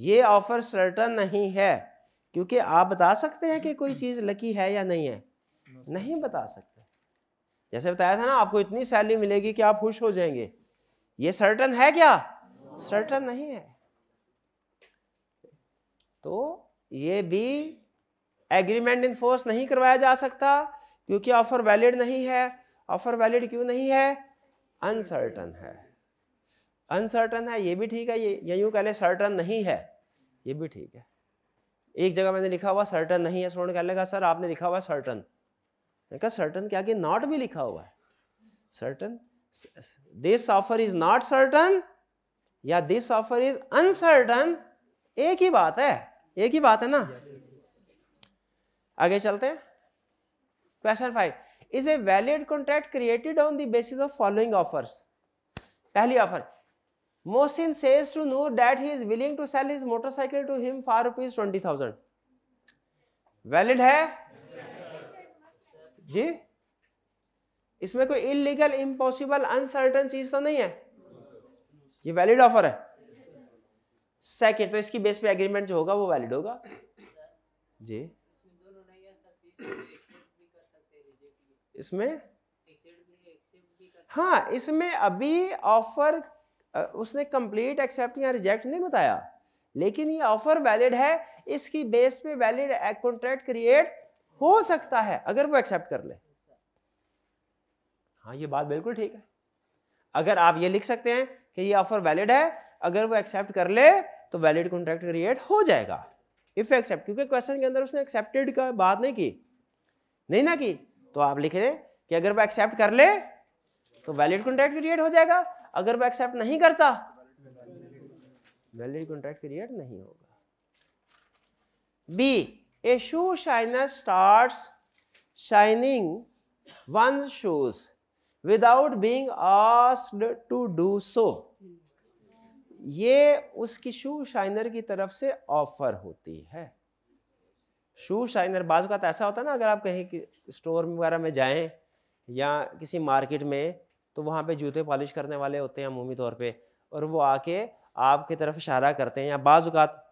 ये ऑफर सर्टन नहीं है क्योंकि आप बता सकते हैं कि कोई चीज़ लकी है या नहीं है नहीं बता सकते जैसे बताया था ना आपको इतनी सैलरी मिलेगी कि आप खुश हो जाएंगे ये सर्टन है क्या सर्टन नहीं है तो ये भी एग्रीमेंट इन्फोर्स नहीं करवाया जा सकता क्योंकि ऑफर वैलिड नहीं है ऑफर वैलिड क्यों नहीं है अनसर्टन है अनसर्टन है ये भी ठीक है ये, ये यूं कह सर्टन नहीं है ये भी ठीक है एक जगह मैंने लिखा हुआ सर्टन नहीं है स्टूडेंट कह लेगा सर आपने लिखा हुआ सर्टन मैंने कहा सर्टन क्या कि नॉट भी लिखा हुआ है certain this offer is not certain या दिस ऑफर इज अनसर्टन एक ही बात है एक ही बात है ना आगे चलते हैं question five is a valid contract created on the basis of following offers पहली offer Mohsin says to Noor that he is willing to sell his motorcycle to him for rupees twenty thousand valid है जी इसमें कोई illegal impossible uncertain चीज तो नहीं है ये वैलिड ऑफर है सेकेंड तो इसकी बेस पे एग्रीमेंट जो होगा वो वैलिड होगा जी इसमें हाँ इसमें अभी ऑफर उसने कंप्लीट एक्सेप्ट या रिजेक्ट नहीं बताया लेकिन ये ऑफर वैलिड है इसकी बेस पे वैलिड कॉन्ट्रैक्ट क्रिएट हो सकता है अगर वो एक्सेप्ट कर ले हाँ ये बात बिल्कुल ठीक है अगर आप ये लिख सकते हैं कि ये ऑफर वैलिड है अगर वो एक्सेप्ट कर ले तो वैलिड कॉन्ट्रैक्ट क्रिएट हो जाएगा इफ एक्सेप्ट क्योंकि क्वेश्चन के अंदर उसने एक्सेप्टेड का बात नहीं की नहीं ना की तो आप लिख दें कि अगर वो एक्सेप्ट कर ले तो वैलिड कॉन्ट्रैक्ट क्रिएट हो जाएगा अगर वो एक्सेप्ट नहीं करता वैलिड कॉन्ट्रैक्ट क्रिएट नहीं होगा B a shoe shiner start shining one shoes without being asked to do so ये उसकी शू शाइनर की तरफ से ऑफर होती है शू शाइनर बाजू का तो ऐसा होता है ना अगर आप कहीं कि स्टोर वगैरह में जाएं या किसी मार्केट में तो वहाँ पे जूते पॉलिश करने वाले होते हैं अमूमी तौर पे और वो आके आपकी तरफ इशारा करते हैं या बाज़ात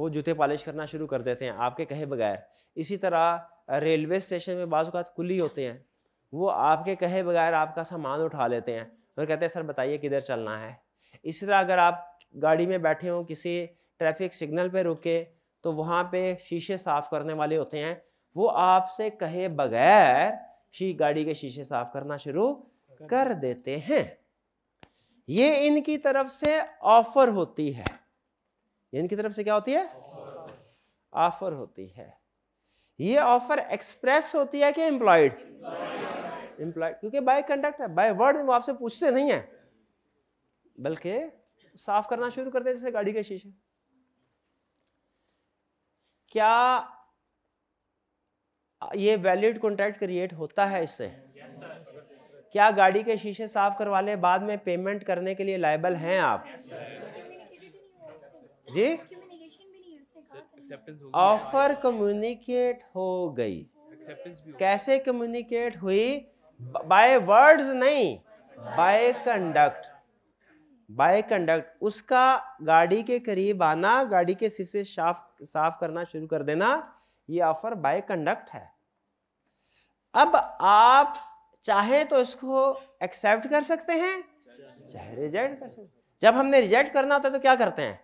वो जूते पॉलिश करना शुरू कर देते हैं आपके कहे बगैर इसी तरह रेलवे स्टेशन में बाज़ात खुली होते हैं वो आपके कहे बगैर आपका सामान उठा लेते हैं और कहते हैं सर बताइए किधर चलना है इसी तरह अगर आप गाड़ी में बैठे हों किसी ट्रैफिक सिग्नल पे रुके तो वहाँ पे शीशे साफ़ करने वाले होते हैं वो आपसे कहे बगैर शी गाड़ी के शीशे साफ़ करना शुरू कर देते हैं ये इनकी तरफ से ऑफ़र होती है इनकी तरफ से क्या होती है ऑफ़र होती है ये ऑफ़र एक्सप्रेस होती है कि एम्प्लॉयड इम्प्लाइड क्योंकि बाय कंडक्ट है बाय वर्ड वो आपसे पूछते नहीं है बल्कि साफ करना शुरू कर दे जैसे गाड़ी के शीशे क्या ये वैलिड कॉन्ट्रैक्ट क्रिएट होता है इससे क्या गाड़ी के शीशे साफ करवाने बाद में पेमेंट करने के लिए लायबल हैं आप जी ऑफर कम्युनिकेट हो गई कैसे कम्युनिकेट हुई बाय वर्ड्स नहीं बाय कंडक्ट बाय कंडक्ट उसका गाड़ी के करीब आना गाड़ी के शीशे साफ साफ करना शुरू कर देना ये ऑफर बाय कंडक्ट है अब आप चाहे तो इसको एक्सेप्ट कर सकते हैं चाहे रिजेक्ट कर सकते हैं जब हमने रिजेक्ट करना होता है तो क्या करते हैं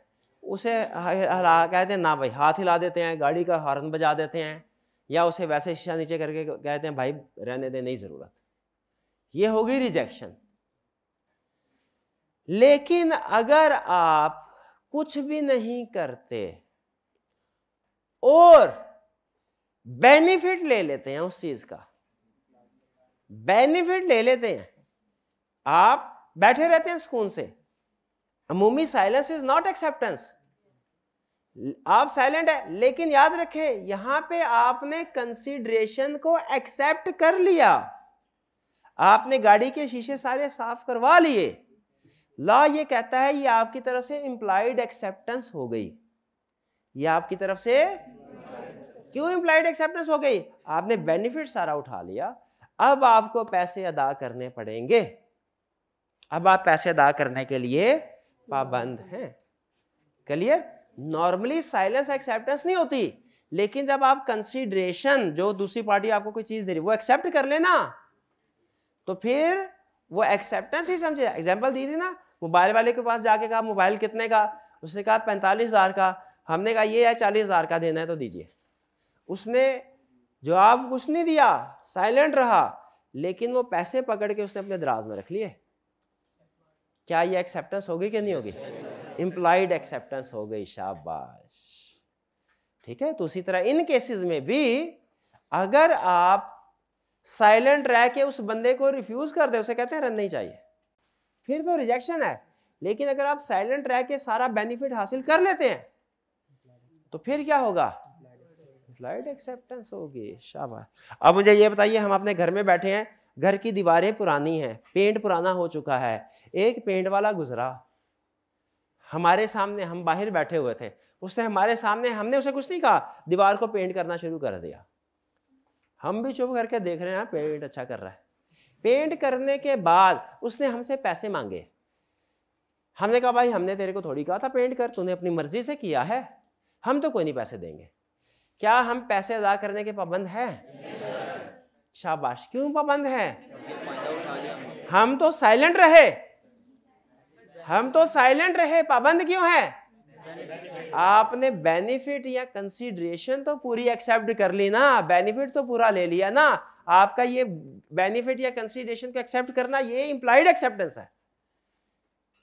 उसे कहते हैं ना भाई हाथ हिला देते हैं गाड़ी का हॉर्न बजा देते हैं या उसे वैसे शीशा नीचे करके कहते हैं भाई रहने दे नहीं ज़रूरत ये होगी रिजेक्शन लेकिन अगर आप कुछ भी नहीं करते और बेनिफिट ले लेते हैं उस चीज का बेनिफिट ले लेते हैं आप बैठे रहते हैं सुकून से अमूमी साइलेंस इज नॉट एक्सेप्टेंस आप साइलेंट है लेकिन याद रखें यहां पे आपने कंसीडरेशन को एक्सेप्ट कर लिया आपने गाड़ी के शीशे सारे साफ करवा लिए लॉ ये कहता है ये आपकी तरफ से इम्प्लाइड एक्सेप्टेंस हो गई ये आपकी तरफ से क्यों इम्प्लाइड एक्सेप्टेंस हो गई आपने बेनिफिट सारा उठा लिया अब आपको पैसे अदा करने पड़ेंगे अब आप पैसे अदा करने के लिए पाबंद हैं क्लियर नॉर्मली साइलेंस एक्सेप्टेंस नहीं होती लेकिन जब आप कंसीडरेशन जो दूसरी पार्टी आपको कोई चीज दे रही वो एक्सेप्ट कर लेना तो फिर वो एक्सेप्टेंस ही समझे एग्जाम्पल दी थी ना मोबाइल वाले के पास जाके कहा मोबाइल कितने का उसने कहा पैंतालीस हज़ार का हमने कहा ये है चालीस हज़ार का देना है तो दीजिए उसने जवाब कुछ नहीं दिया साइलेंट रहा लेकिन वो पैसे पकड़ के उसने अपने दराज में रख लिए क्या ये एक्सेप्टेंस होगी कि नहीं होगी इम्प्लाइड एक्सेप्टेंस हो गई शाबाश ठीक है तो उसी तरह इन केसेस में भी अगर आप साइलेंट रह के उस बंदे को रिफ्यूज़ कर दे उसे कहते हैं रन नहीं चाहिए फिर तो रिजेक्शन है लेकिन अगर आप साइलेंट रह के सारा बेनिफिट हासिल कर लेते हैं तो फिर क्या होगा इम्प्लाइड एक्सेप्टेंस होगी शाबाश अब मुझे ये बताइए हम अपने घर में बैठे हैं घर की दीवारें पुरानी हैं पेंट पुराना हो चुका है एक पेंट वाला गुजरा हमारे सामने हम बाहर बैठे हुए थे उसने हमारे सामने हमने उसे कुछ नहीं कहा दीवार को पेंट करना शुरू कर दिया हम भी चुप करके देख रहे हैं पेंट अच्छा कर रहा है पेंट करने के बाद उसने हमसे पैसे मांगे हमने कहा भाई हमने तेरे को थोड़ी कहा था पेंट कर तूने अपनी मर्जी से किया है हम तो कोई नहीं पैसे देंगे क्या हम पैसे अदा करने के पाबंद हैं शाबाश क्यों पाबंद है हम तो साइलेंट रहे हम तो साइलेंट रहे पाबंद क्यों है आपने बेनिफिट या कंसीडरेशन तो पूरी एक्सेप्ट कर ली ना बेनिफिट तो पूरा ले लिया ना आपका ये बेनिफिट या कंसीडरेशन को एक्सेप्ट करना ये इंप्लाइड एक्सेप्टेंस है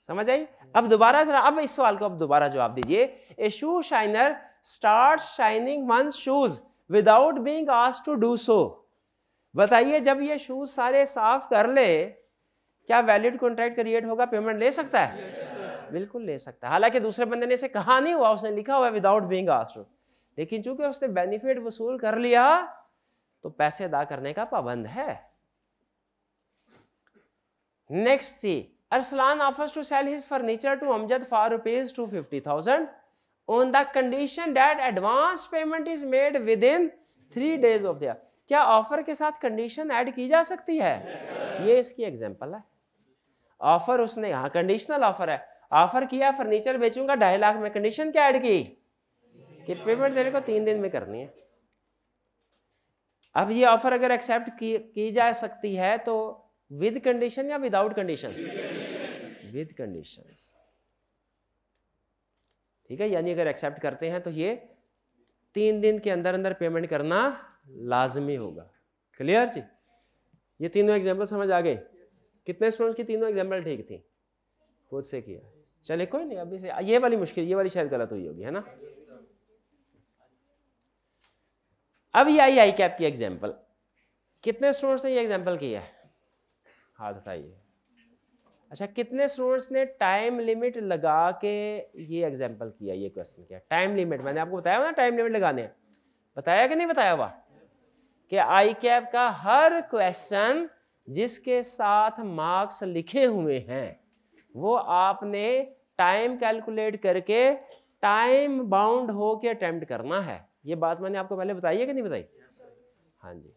समझ आई अब दोबारा जरा अब इस सवाल को अब दोबारा जवाब दीजिए a shoe shiner start shining one shoes without being asked to do so बताइए जब ये शूज सारे साफ कर ले क्या वैलिड कॉन्ट्रैक्ट क्रिएट होगा पेमेंट ले सकता है yes. बिल्कुल ले सकता है हालांकि दूसरे बंदे ने इसे कहा नहीं हुआ उसने लिखा हुआ विदाउट बींग आस्ड लेकिन चूंकि उसने बेनिफिट वसूल कर लिया तो पैसे अदा करने का पाबंद है next C Arsalan offers to sell his furniture to Amjad for rupees two fifty thousand on the condition that advance payment is made within three days of their क्या ऑफर के साथ कंडीशन ऐड की जा सकती है yes, ये इसकी example है ऑफर उसने हाँ कंडीशनल ऑफर है ऑफर किया फर्नीचर बेचूंगा ढाई लाख में कंडीशन क्या ऐड की कि पेमेंट देने को तीन दिन में करनी है अब ये ऑफर अगर एक्सेप्ट की, की जा सकती है तो विद कंडीशन या विदाउट कंडीशन विद कंडीशन ठीक है यानी अगर एक्सेप्ट करते हैं तो ये तीन दिन के अंदर अंदर पेमेंट करना लाजमी होगा क्लियर जी ये तीनों एग्जाम्पल समझ आ गए कितने स्टूडेंट्स की तीनों एग्जाम्पल ठीक थी खुद से किया चले कोई नहीं अभी से ये वाली मुश्किल ये वाली शायद गलत हुई होगी है ना अब ये आई आई कैप की एग्जाम्पल कितने स्टूडेंट्स ने ये एग्जाम्पल किया है हाथ उठाइए अच्छा कितने स्टूडेंट्स ने टाइम लिमिट लगा के ये एग्जाम्पल किया ये क्वेश्चन किया टाइम लिमिट मैंने आपको बताया ना टाइम लिमिट लगाने बताया कि नहीं बताया हुआ कि आई कैप का हर क्वेश्चन जिसके साथ मार्क्स लिखे हुए हैं वो आपने टाइम कैलकुलेट करके टाइम बाउंड हो के अटेम्प्ट करना है ये बात मैंने आपको पहले बताई है कि नहीं बताई हाँ जी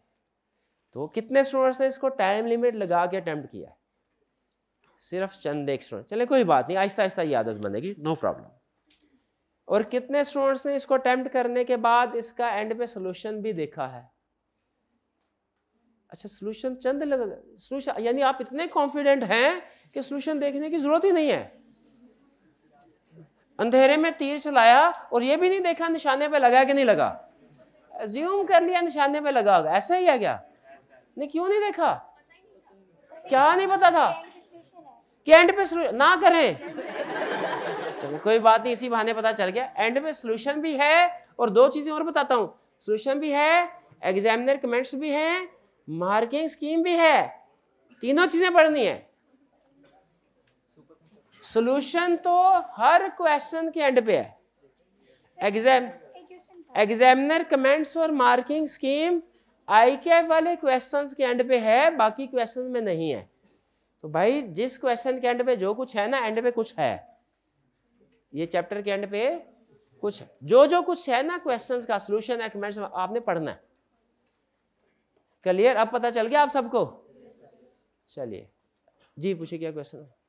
तो कितने स्टूडेंट्स ने इसको टाइम लिमिट लगा के अटेम्प्ट किया सिर्फ चंद एक स्टूडेंट चले कोई बात नहीं आहिस्ता आहिस्ता ये आदत बनेगी नो प्रॉब्लम और कितने स्टूडेंट्स ने इसको अटेम्प्ट करने के बाद इसका एंड पे सोल्यूशन भी देखा है अच्छा सोल्यूशन चंद लगा सोल्यूशन यानी आप इतने कॉन्फिडेंट हैं कि सोल्यूशन देखने की जरूरत ही नहीं है अंधेरे में तीर चलाया और ये भी नहीं देखा निशाने पे लगा कि नहीं लगा ज्यूम कर लिया निशाने पे लगा होगा ऐसा ही है क्या नहीं क्यों नहीं देखा क्या नहीं पता था कि एंड पे ना करें चलो कोई बात नहीं इसी बहाने पता चल गया एंड पे सोल्यूशन भी है और दो चीजें और बताता हूँ सोल्यूशन भी है एग्जामिनर कमेंट्स भी हैं मार्किंग स्कीम भी है तीनों चीजें पढ़नी है सोल्यूशन तो हर क्वेश्चन के एंड पे है एग्जाम एग्जामिनर कमेंट्स और मार्किंग स्कीम आई के वाले क्वेश्चंस के एंड पे है बाकी क्वेश्चन में नहीं है तो भाई जिस क्वेश्चन के एंड पे जो कुछ है ना एंड पे कुछ है ये चैप्टर के एंड पे कुछ है जो जो कुछ है ना क्वेश्चंस का सोल्यूशन है कमेंट्स आपने पढ़ना है क्लियर अब पता चल गया आप सबको चलिए जी पूछे क्या क्वेश्चन है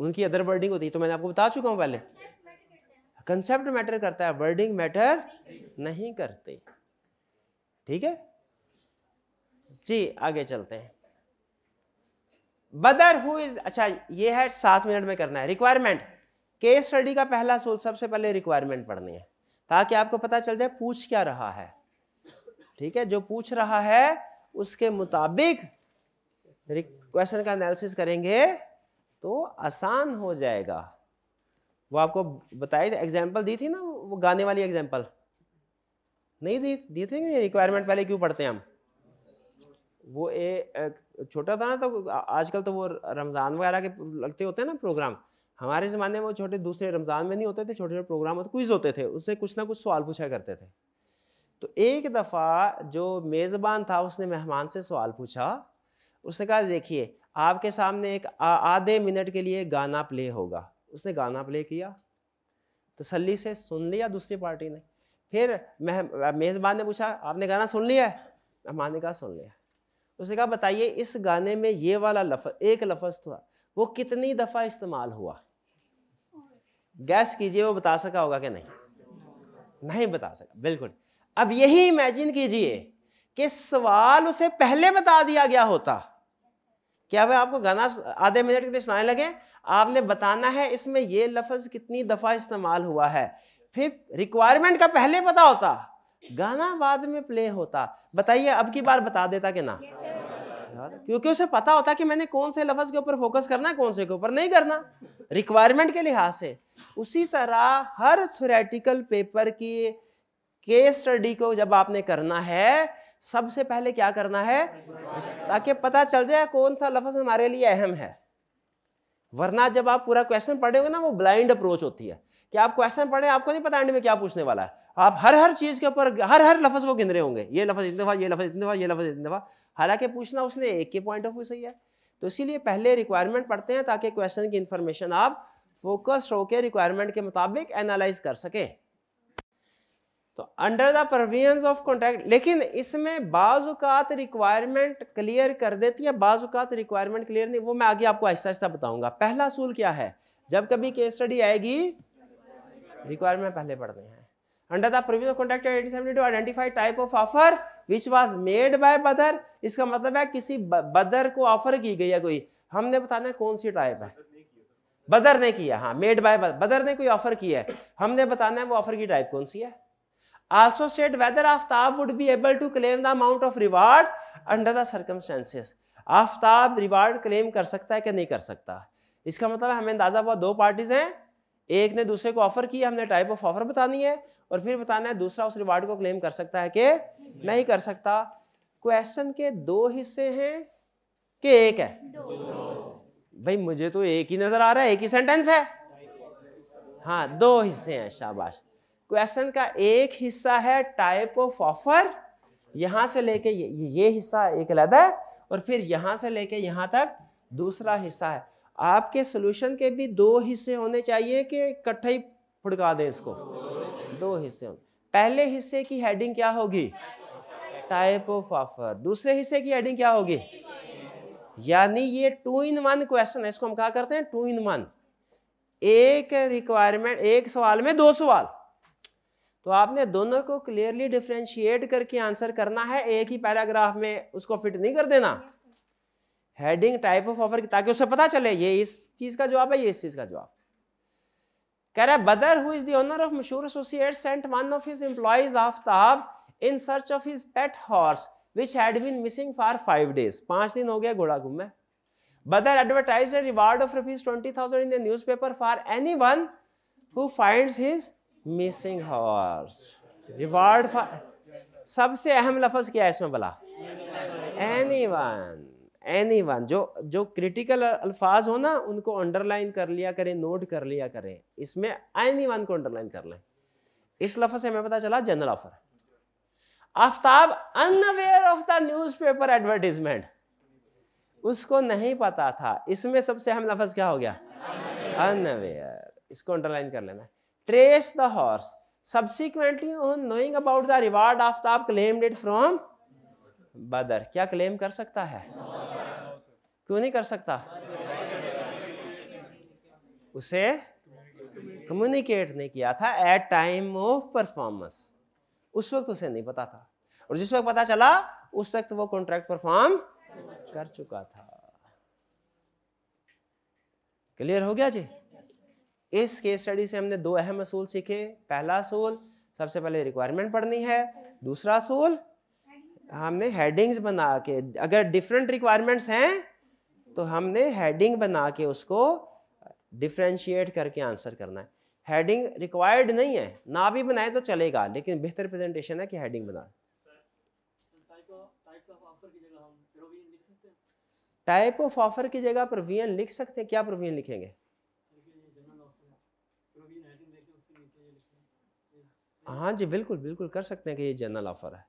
उनकी अदर वर्डिंग होती है तो मैंने आपको बता चुका हूँ पहले कंसेप्ट मैटर करता है वर्डिंग मैटर नहीं करती ठीक है जी आगे चलते हैं बदर हु इज अच्छा ये है सात मिनट में करना है रिक्वायरमेंट केस स्टडी का पहला सोल सबसे पहले रिक्वायरमेंट पढ़नी है ताकि आपको पता चल जाए पूछ क्या रहा है ठीक है जो पूछ रहा है उसके मुताबिक क्वेश्चन का एनालिसिस करेंगे तो आसान हो जाएगा वो आपको बताई एग्जाम्पल दी थी ना वो गाने वाली एग्जाम्पल नहीं दी दी थी रिक्वायरमेंट पहले क्यों पढ़ते हैं हम वो ए छोटा था ना तो आजकल तो वो रमज़ान वगैरह के लगते होते हैं ना प्रोग्राम हमारे ज़माने में वो छोटे दूसरे रमज़ान में नहीं होते थे छोटे छोटे प्रोग्राम होते क्विज़ होते थे उससे कुछ ना कुछ सवाल पूछा करते थे तो एक दफ़ा जो मेज़बान था उसने मेहमान से सवाल पूछा उसने कहा देखिए आपके सामने एक आधे मिनट के लिए गाना प्ले होगा उसने गाना प्ले किया तसल्ली से सुन लिया दूसरी पार्टी ने फिर मह मेज़बान ने पूछा आपने गाना सुन लिया है मेहमान ने कहा सुन लिया उसने कहा बताइए इस गाने में ये वाला लफ एक लफज था वो कितनी दफ़ा इस्तेमाल हुआ गैस कीजिए वो बता सका होगा कि नहीं नहीं बता सका बिल्कुल अब यही इमेजिन कीजिए कि सवाल उसे पहले बता दिया गया होता क्या भाई आपको गाना आधे मिनट के लिए सुनाने लगे आपने बताना है इसमें ये लफ्ज़ कितनी दफ़ा इस्तेमाल हुआ है फिर रिक्वायरमेंट का पहले पता होता गाना बाद में प्ले होता बताइए अब की बार बता देता कि ना क्योंकि उसे पता होता कि मैंने कौन से लफ्ज़ के ऊपर फोकस करना है कौन से के ऊपर नहीं करना रिक्वायरमेंट के लिहाज से उसी तरह हर थोरेटिकल पेपर की केस स्टडी को जब आपने करना है सबसे पहले क्या करना है ताकि पता चल जाए कौन सा लफ्ज़ हमारे लिए अहम है वरना जब आप पूरा क्वेश्चन पढ़ेंगे ना वो ब्लाइंड अप्रोच होती है कि आप क्वेश्चन पढ़े आपको नहीं पता एंड में क्या पूछने वाला है आप हर हर चीज़ के ऊपर हर हर लफ्ज़ को गिन रहे होंगे ये लफ्ज़ इतने दफ़ा ये लफ्ज़ इतने दफ़ा ये लफ्ज़ इतने दफ़ा हालांकि पूछना उसने एक के पॉइंट ऑफ व्यू सही है तो इसीलिए पहले रिक्वायरमेंट पढ़ते हैं ताकि क्वेश्चन की इन्फॉर्मेशन आप फोकस होकर रिक्वायरमेंट के मुताबिक एनालाइज कर सकें तो under the provision of contract लेकिन इसमें बाजुकात रिक्वायरमेंट क्लियर कर देती है बाजुकात रिक्वायरमेंट क्लियर नहीं वो मैं आगे आपको आहिस्ता आहिस्ता बताऊंगा पहला असूल क्या है जब कभी केस स्टडी आएगी रिक्वायरमेंट पहले पढ़ते हैं under the provision of contract identify type of offer which was made by Badar इसका मतलब है किसी बदर को ऑफर की गई है कोई हमने बताना है कौन सी टाइप है बदर ने किया हाँ मेड बाय बदर ने कोई ऑफर किया है हमने बताना है वो ऑफर की टाइप कौन सी है also said whether Aftab would be able to claim the amount of reward under the circumstances. Aftab reward claim कर सकता है कि नहीं कर सकता इसका मतलब हमें अंदाजा हुआ दो पार्टीज हैं एक ने दूसरे को ऑफर किया हमने टाइप ऑफ ऑफर बतानी है और फिर बताना है दूसरा उस रिवार्ड को क्लेम कर सकता है कि नहीं कर सकता क्वेश्चन के दो हिस्से हैं कि एक है भाई मुझे तो एक ही नजर आ रहा है एक ही सेंटेंस है हाँ दो हिस्से हैं शाबाश क्वेश्चन का एक हिस्सा है टाइप ऑफ ऑफर यहां से लेके ये, ये हिस्सा एक अलग है और फिर यहां से लेके यहां तक दूसरा हिस्सा है आपके सोल्यूशन के भी दो हिस्से होने चाहिए कि इकट्ठे ही फुड़का दें इसको दो हिस्से पहले हिस्से की हेडिंग क्या होगी टाइप ऑफ ऑफर दूसरे हिस्से की हेडिंग क्या होगी यानी ये टू इन वन क्वेश्चन है इसको हम क्या करते हैं टू इन वन एक रिक्वायरमेंट एक सवाल में दो सवाल तो आपने दोनों को क्लियरली डिफ्रेंशिएट करके आंसर करना है एक ही पैराग्राफ में उसको फिट नहीं कर देना हेडिंग टाइप ऑफ ऑफर ताकि उसे पता चले ये इस चीज का जवाब है ये इस चीज का जवाब कह रहा है Badar who is the owner of Mashhoor associate sent one of his employees Aftab in search of his pet horse which had been missing for five days पांच दिन हो गया घोड़ा घूमे Badar advertise reward of rupees twenty thousand in the newspaper for any one who find his missing horse reward सबसे अहम लफज क्या है इसमें भला एनी वन एनी वन जो जो क्रिटिकल अल्फाज हो ना उनको अंडरलाइन कर लिया करें नोट कर लिया करें इसमें एनी वन को अंडरलाइन कर लें इस लफ्ज से हमें पता चला general offer Aftab unaware of the newspaper advertisement उसको नहीं पता था इसमें सबसे अहम लफज क्या हो गया अनअवेयर इसको अंडरलाइन कर लेना trace the horse subsequently on knowing about the reward Aftab claimed it from Badar क्या क्लेम कर सकता है क्यों नहीं कर सकता उसे कम्युनिकेट नहीं किया था एट टाइम ऑफ परफॉर्मेंस उस वक्त उसे नहीं पता था और जिस वक्त पता चला उस वक्त वो कॉन्ट्रैक्ट परफॉर्म कर चुका था क्लियर हो गया जी इस केस स्टडी से हमने दो अहम असूल सीखे पहला असूल सबसे पहले रिक्वायरमेंट पढ़नी है दूसरा असूल हमने हेडिंग्स बना के अगर डिफरेंट रिक्वायरमेंट्स हैं तो हमने हेडिंग बना के उसको डिफ्रेंशिएट करके आंसर करना है हेडिंग रिक्वायर्ड नहीं है ना भी बनाए तो चलेगा लेकिन बेहतर प्रेजेंटेशन है कि हेडिंग बना टाइप ऑफ ऑफर की जगह प्रोविजन लिख सकते हैं क्या प्रोविजन लिखेंगे हाँ जी बिल्कुल बिल्कुल कर सकते हैं कि ये जनरल ऑफ़र है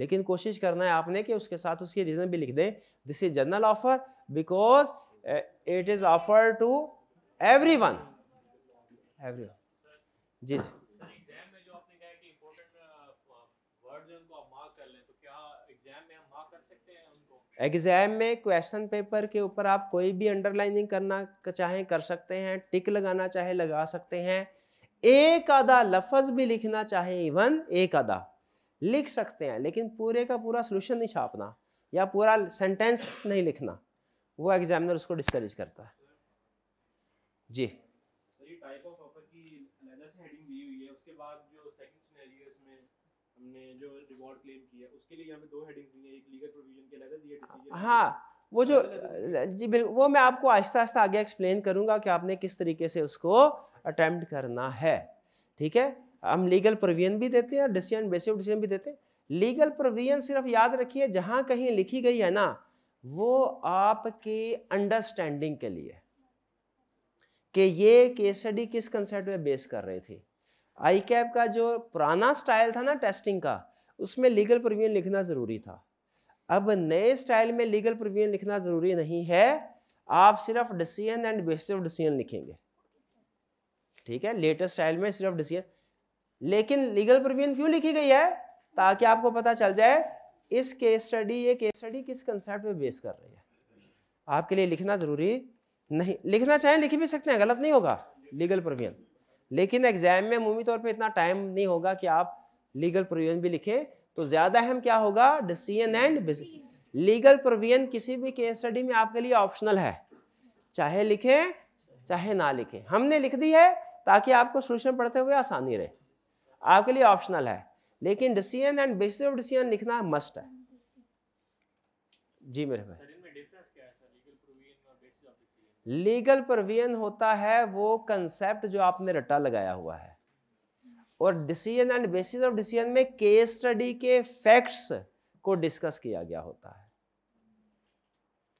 लेकिन कोशिश करना है आपने कि उसके साथ उसकी रीज़न भी लिख दें this is general offer because it is offer to everyone everyone जी जी एग्ज़ाम में uh, तो क्वेश्चन पेपर के ऊपर आप कोई भी अंडरलाइनिंग करना चाहें कर सकते हैं टिक लगाना चाहे लगा सकते हैं एक आधा लफज भी लिखना चाहे इवन एक आधा लिख सकते हैं लेकिन पूरे का पूरा सोल्यूशन नहीं छापना या पूरा सेंटेंस नहीं लिखना वो एग्जामिनर उसको डिस्करेज करता है जी तो हाँ वो जो जी बिल्कुल वो मैं आपको आहिस्ता आहिस्ता आगे एक्सप्लेन करूँगा कि आपने किस तरीके से उसको अटैम्प्ट करना है ठीक है हम लीगल प्रोविजन भी देते हैं डिसीजन बेसिक डिसीजन भी देते हैं लीगल प्रोविजन सिर्फ याद रखिए जहाँ कहीं लिखी गई है ना वो आपकी अंडरस्टैंडिंग के लिए कि ये केस स्टडी किस कंसेप्ट में बेस कर रही थी आई कैप का जो पुराना स्टाइल था ना टेस्टिंग का उसमें लीगल प्रोविजन लिखना ज़रूरी था अब नए स्टाइल में लीगल प्रोविजन लिखना ज़रूरी नहीं है आप सिर्फ decision and basis of decision लिखेंगे ठीक है लेटेस्ट स्टाइल में सिर्फ डिसीजन लेकिन लीगल प्रोविजन क्यों लिखी गई है ताकि आपको पता चल जाए इस केस स्टडी ये केस स्टडी किस कंसेप्ट पे बेस कर रही है आपके लिए लिखना ज़रूरी नहीं लिखना चाहें लिख भी सकते हैं गलत नहीं होगा लीगल प्रोविजन लेकिन एग्जाम में मूवी तौर पे इतना टाइम नहीं होगा कि आप लीगल प्रोविजन भी लिखें तो ज़्यादा अहम क्या होगा डिसीजन एंड लीगल प्रोविजन किसी भी केस स्टडी में आपके लिए ऑप्शनल है चाहे लिखें चाहे ना लिखें हमने लिख दी है ताकि आपको सोल्यूशन पढ़ते हुए आसानी रहे आपके लिए ऑप्शनल है लेकिन decision and basis of decision लिखना मस्ट है जी मेरे भाई लीगल प्रोविजन होता है वो कंसेप्ट जो आपने रट्टा लगाया हुआ है और decision and basis of decision में केस स्टडी के फैक्ट्स को डिस्कस किया गया होता है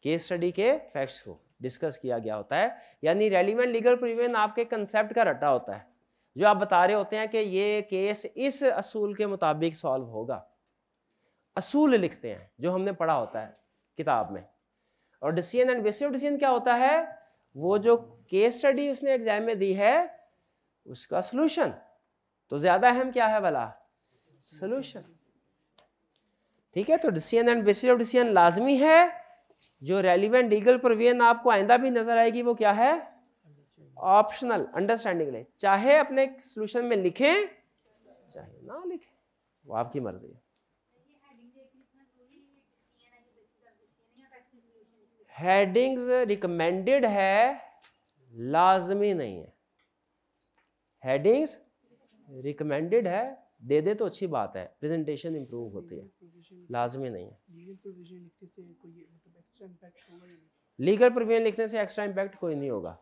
केस स्टडी के फैक्ट्स को डिस्कस किया गया होता है यानी रेलिवेंट लीगल प्रिविजन आपके कंसेप्ट का रटा होता है जो आप बता रहे होते हैं कि ये केस इस असूल के मुताबिक सॉल्व होगा असूल लिखते हैं जो हमने पढ़ा होता है किताब में और decision and basis of decision क्या होता है वो जो केस स्टडी उसने एग्जाम में दी है उसका सोल्यूशन तो ज़्यादा अहम क्या है भला सोल्यूशन ठीक है तो decision and basis of decision लाजमी है जो रेलिवेंट लीगल प्रोविजन आपको आइंदा भी नजर आएगी वो क्या है ऑप्शनल अंडरस्टैंडिंग ले चाहे अपने सोल्यूशन में लिखें चाहे ना लिखें वो आपकी मर्जी है हेडिंग्स रिकमेंडेड है लाजमी नहीं है हेडिंग्स रिकमेंडेड है दे दे तो अच्छी बात है प्रेजेंटेशन इम्प्रूव होती है लाजमी नहीं है लीगल मतलब प्रोविजन लिखने से एक्स्ट्रा इम्पैक्ट कोई नहीं होगा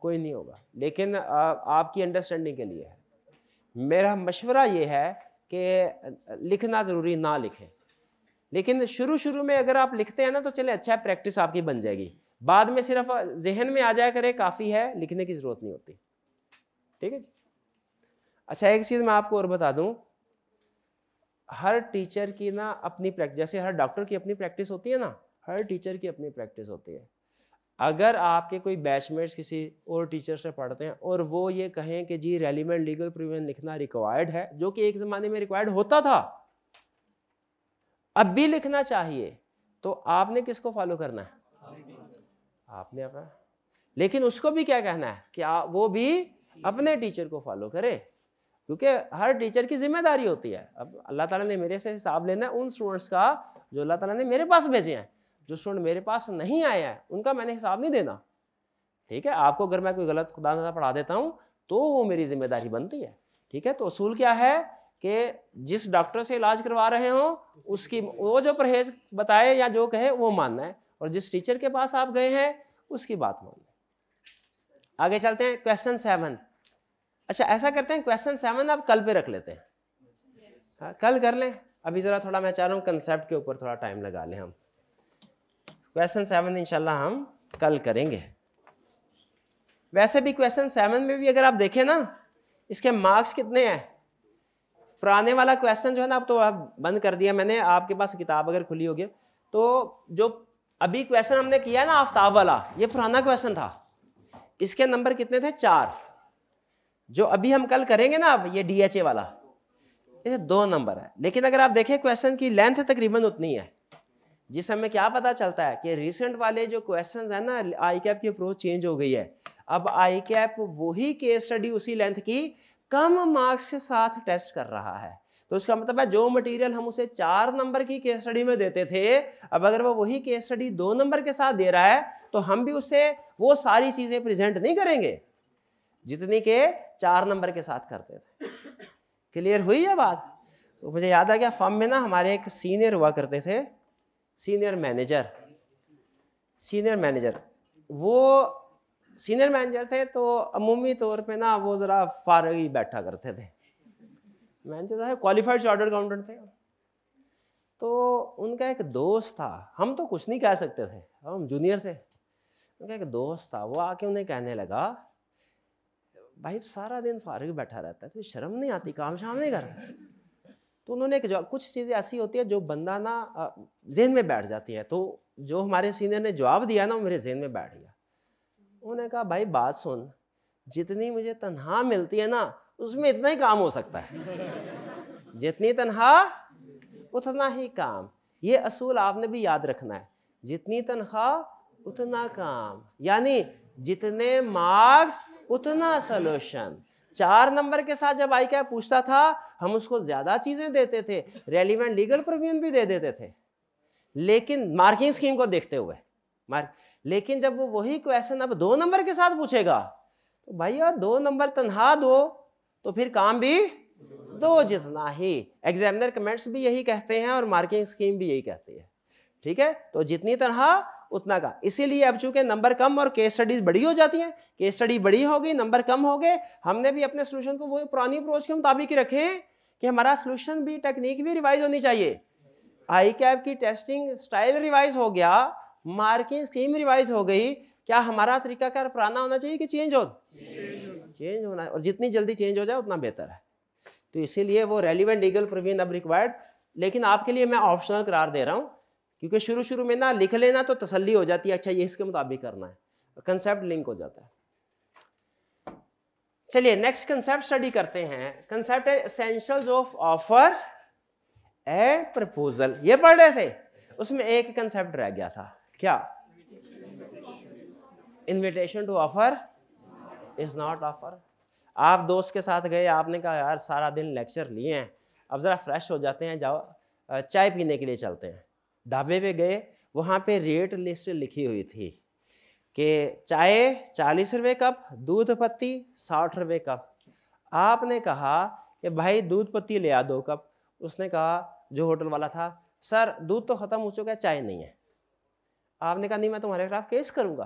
कोई नहीं होगा लेकिन आपकी अंडरस्टैंडिंग के लिए है मेरा मशवरा ये है कि लिखना ज़रूरी ना लिखें लेकिन शुरू शुरू में अगर आप लिखते हैं ना तो चले अच्छा प्रैक्टिस आपकी बन जाएगी बाद में सिर्फ जहन में आ जाया करे काफ़ी है लिखने की ज़रूरत नहीं होती ठीक है जी अच्छा एक चीज़ मैं आपको और बता दूँ हर टीचर की ना अपनी प्रैक्टिस जैसे हर डॉक्टर की अपनी प्रैक्टिस होती है ना हर टीचर की अपनी प्रैक्टिस होती है अगर आपके कोई बैचमेट्स किसी और टीचर से पढ़ते हैं और वो ये कहें कि जी रेलिमेंट लीगल प्रोविजन लिखना रिक्वायर्ड है जो कि एक ज़माने में रिक्वायर्ड होता था अब भी लिखना चाहिए तो आपने किसको फॉलो करना है आपने अपना लेकिन उसको भी क्या कहना है कि आ, वो भी अपने टीचर को फॉलो करे क्योंकि हर टीचर की जिम्मेदारी होती है अब अल्लाह ताला ने मेरे से हिसाब लेना है उन स्टूडेंट्स का जो अल्लाह ताला ने मेरे पास भेजे हैं जो स्टूडेंट मेरे पास नहीं आए हैं उनका मैंने हिसाब नहीं देना ठीक है आपको अगर मैं कोई गलत खुदा ना पढ़ा देता हूँ तो वो मेरी जिम्मेदारी बनती है ठीक है तो असूल क्या है कि जिस डॉक्टर से इलाज करवा रहे हो उसकी वो जो परहेज बताए या जो कहे वो मानना है और जिस टीचर के पास आप गए हैं उसकी बात मानना है आगे चलते हैं क्वेश्चन सेवन अच्छा ऐसा करते हैं क्वेश्चन सेवन आप कल पे रख लेते हैं हाँ कल कर लें अभी ज़रा थोड़ा मैं चाह रहा हूँ कंसेप्ट के ऊपर थोड़ा टाइम लगा लें हम क्वेश्चन सेवन इंशाल्लाह हम कल करेंगे वैसे भी क्वेश्चन सेवन में भी अगर आप देखें ना इसके मार्क्स कितने हैं पुराने वाला क्वेश्चन जो है ना अब तो आप बंद कर दिया मैंने आपके पास किताब अगर खुली होगी तो जो अभी क्वेश्चन हमने किया ना आफ्ताब वाला ये पुराना क्वेश्चन था इसके नंबर कितने थे चार जो अभी हम कल करेंगे ना अब ये ए वाला ये दो नंबर है लेकिन अगर आप देखें क्वेश्चन की लेंथ तकरीबन उतनी है जिस हमें क्या पता चलता है कि रिसेंट वाले जो क्वेश्चंस हैं ना आई कैप की अप्रोच चेंज हो गई है अब आई कैप वही केस स्टडी उसी लेंथ की कम मार्क्स के साथ टेस्ट कर रहा है तो उसका मतलब है जो मटेरियल हम उसे चार नंबर की केस स्टडी में देते थे अब अगर वो वही केस स्टडी दो नंबर के साथ दे रहा है तो हम भी उसे वो सारी चीज़ें प्रेजेंट नहीं करेंगे जितनी के चार नंबर के साथ करते थे क्लियर हुई है बात तो मुझे याद आ गया फॉर्म में ना हमारे एक सीनियर हुआ करते थे सीनियर मैनेजर सीनियर मैनेजर वो सीनियर मैनेजर थे तो अमूमी तौर पे ना वो ज़रा फारगी बैठा करते थे मैनेजर साहब क्वालिफाइड चार्टर्ड अकाउंटेंट थे तो उनका एक दोस्त था हम तो कुछ नहीं कह सकते थे हम जूनियर थे उनका एक दोस्त था वो आके उन्हें कहने लगा भाई तो सारा दिन फारग बैठा रहता है तो शर्म नहीं आती काम शाम नहीं कर रहा तो उन्होंने एक जवाब कुछ चीज़ें ऐसी होती है जो बंदा ना जहन में बैठ जाती है तो जो हमारे सीनियर ने जवाब दिया ना वो मेरे जहन में बैठ गया उन्होंने कहा भाई बात सुन जितनी मुझे तनहा मिलती है ना उसमें इतना ही काम हो सकता है जितनी तनहा उतना ही काम ये असूल आपने भी याद रखना है जितनी तनख्वाह उतना काम यानी जितने मार्क्स उतना सोल्यूशन चार नंबर के साथ जब आई क्या पूछता था हम उसको ज्यादा चीजें देते थे रेलिवेंट लीगल प्रोविजन भी दे देते थे लेकिन मार्किंग स्कीम को देखते हुए मार्क लेकिन जब वो वही क्वेश्चन अब दो नंबर के साथ पूछेगा तो भाई यार दो नंबर तनहा दो तो फिर काम भी दो जितना ही एग्जामिनर कमेंट्स भी यही कहते हैं और मार्किंग स्कीम भी यही कहती है ठीक है तो जितनी तरह उतना का इसीलिए अब चूंकि नंबर कम और केस स्टडीज बड़ी हो जाती हैं केस स्टडी बड़ी हो गई नंबर कम हो गए हमने भी अपने सोल्यूशन को वो पुरानी अप्रोच के मुताबिक ही रखे कि हमारा सोल्यूशन भी टेक्निक भी रिवाइज होनी चाहिए आई कैब की टेस्टिंग स्टाइल रिवाइज हो गया मार्किंग स्कीम रिवाइज हो गई क्या हमारा तरीका कार पुराना होना चाहिए कि चेंज हो चेंज होना और जितनी जल्दी चेंज हो जाए उतना बेहतर है तो इसीलिए वो रेलिवेंट लीगल प्रोविजन अब रिक्वायर्ड लेकिन आपके लिए मैं ऑप्शनल करार दे रहा हूँ क्योंकि शुरू शुरू में ना लिख लेना तो तसल्ली हो जाती है अच्छा ये इसके मुताबिक करना है कंसेप्ट लिंक हो जाता है चलिए नेक्स्ट कंसेप्ट स्टडी करते हैं कंसेप्ट है essentials of offer and proposal ये पढ़ रहे थे उसमें एक कंसेप्ट रह गया था क्या invitation to offer is not offer आप दोस्त के साथ गए आपने कहा यार सारा दिन लेक्चर लिए हैं अब ज़रा फ्रेश हो जाते हैं जाओ चाय पीने के लिए चलते हैं ढाबे पे गए वहाँ पे रेट लिस्ट लिखी हुई थी कि चाय चालीस रुपये कप दूध पत्ती साठ रुपये कप आपने कहा कि भाई दूध पत्ती ले आ दो कप उसने कहा जो होटल वाला था सर दूध तो ख़त्म हो चुका है चाय नहीं है आपने कहा नहीं मैं तुम्हारे खिलाफ केस करूँगा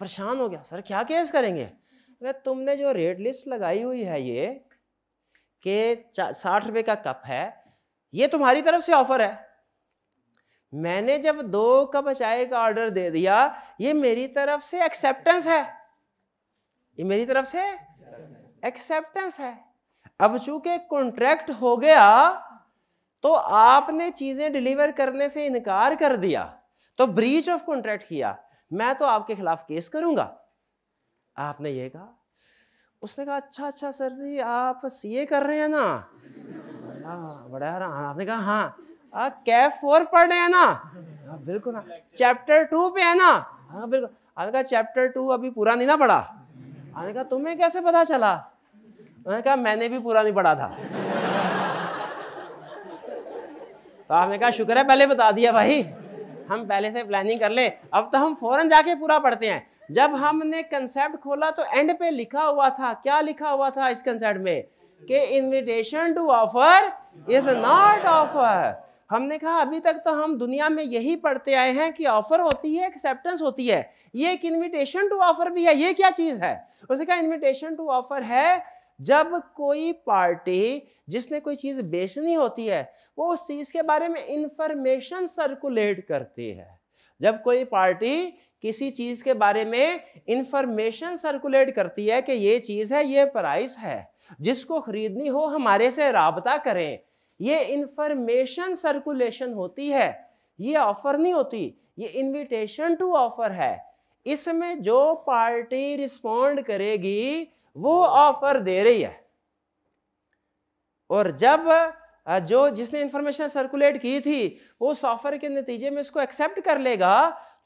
परेशान हो गया सर क्या केस करेंगे अगर तुमने जो रेट लिस्ट लगाई हुई है ये कि साठ रुपये का कप है ये तुम्हारी तरफ से ऑफर है मैंने जब दो कप चाय का ऑर्डर दे दिया ये मेरी तरफ से एक्सेप्टेंस है ये मेरी तरफ से एक्सेप्टेंस है अब चूंकि कॉन्ट्रैक्ट हो गया तो आपने चीजें डिलीवर करने से इनकार कर दिया तो ब्रीच ऑफ कॉन्ट्रैक्ट किया मैं तो आपके खिलाफ केस करूंगा आपने ये कहा उसने कहा अच्छा अच्छा सर जी आप सीए कर रहे हैं ना आ, हाँ, बड़ा आपने कहा हाँ आ, कैफ फोर पढ़ रहे हैं ना हाँ बिल्कुल ना चैप्टर टू पे है ना हाँ बिल्कुल आने कहा चैप्टर टू अभी पूरा नहीं ना पढ़ा आने कहा तुम्हें कैसे पता चला मैंने कहा मैंने भी पूरा नहीं पढ़ा था तो आपने कहा शुक्र है पहले बता दिया भाई हम पहले से प्लानिंग कर ले अब तो हम फौरन जाके पूरा पढ़ते हैं जब हमने कंसेप्ट खोला तो एंड पे लिखा हुआ था क्या लिखा हुआ था इस कंसेप्ट में कि invitation to offer is not offer हमने कहा अभी तक तो हम दुनिया में यही पढ़ते आए हैं कि ऑफर होती है एक्सेप्टेंस होती है ये एक इन्विटेशन टू ऑफर भी है ये क्या चीज़ है उसे कहा इन्विटेशन टू ऑफर है जब कोई पार्टी जिसने कोई चीज़ बेचनी होती है वो उस चीज़ के बारे में इंफॉर्मेशन सर्कुलेट करती है जब कोई पार्टी किसी चीज़ के बारे में इंफॉर्मेशन सर्कुलेट करती है कि ये चीज़ है ये प्राइस है जिसको खरीदनी हो हमारे से रबता करें ये इंफॉर्मेशन सर्कुलेशन होती है ये ऑफर नहीं होती ये इनविटेशन टू ऑफर है इसमें जो पार्टी रिस्पॉन्ड करेगी वो ऑफर दे रही है और जब जो जिसने इंफॉर्मेशन सर्कुलेट की थी वो उस ऑफर के नतीजे में उसको एक्सेप्ट कर लेगा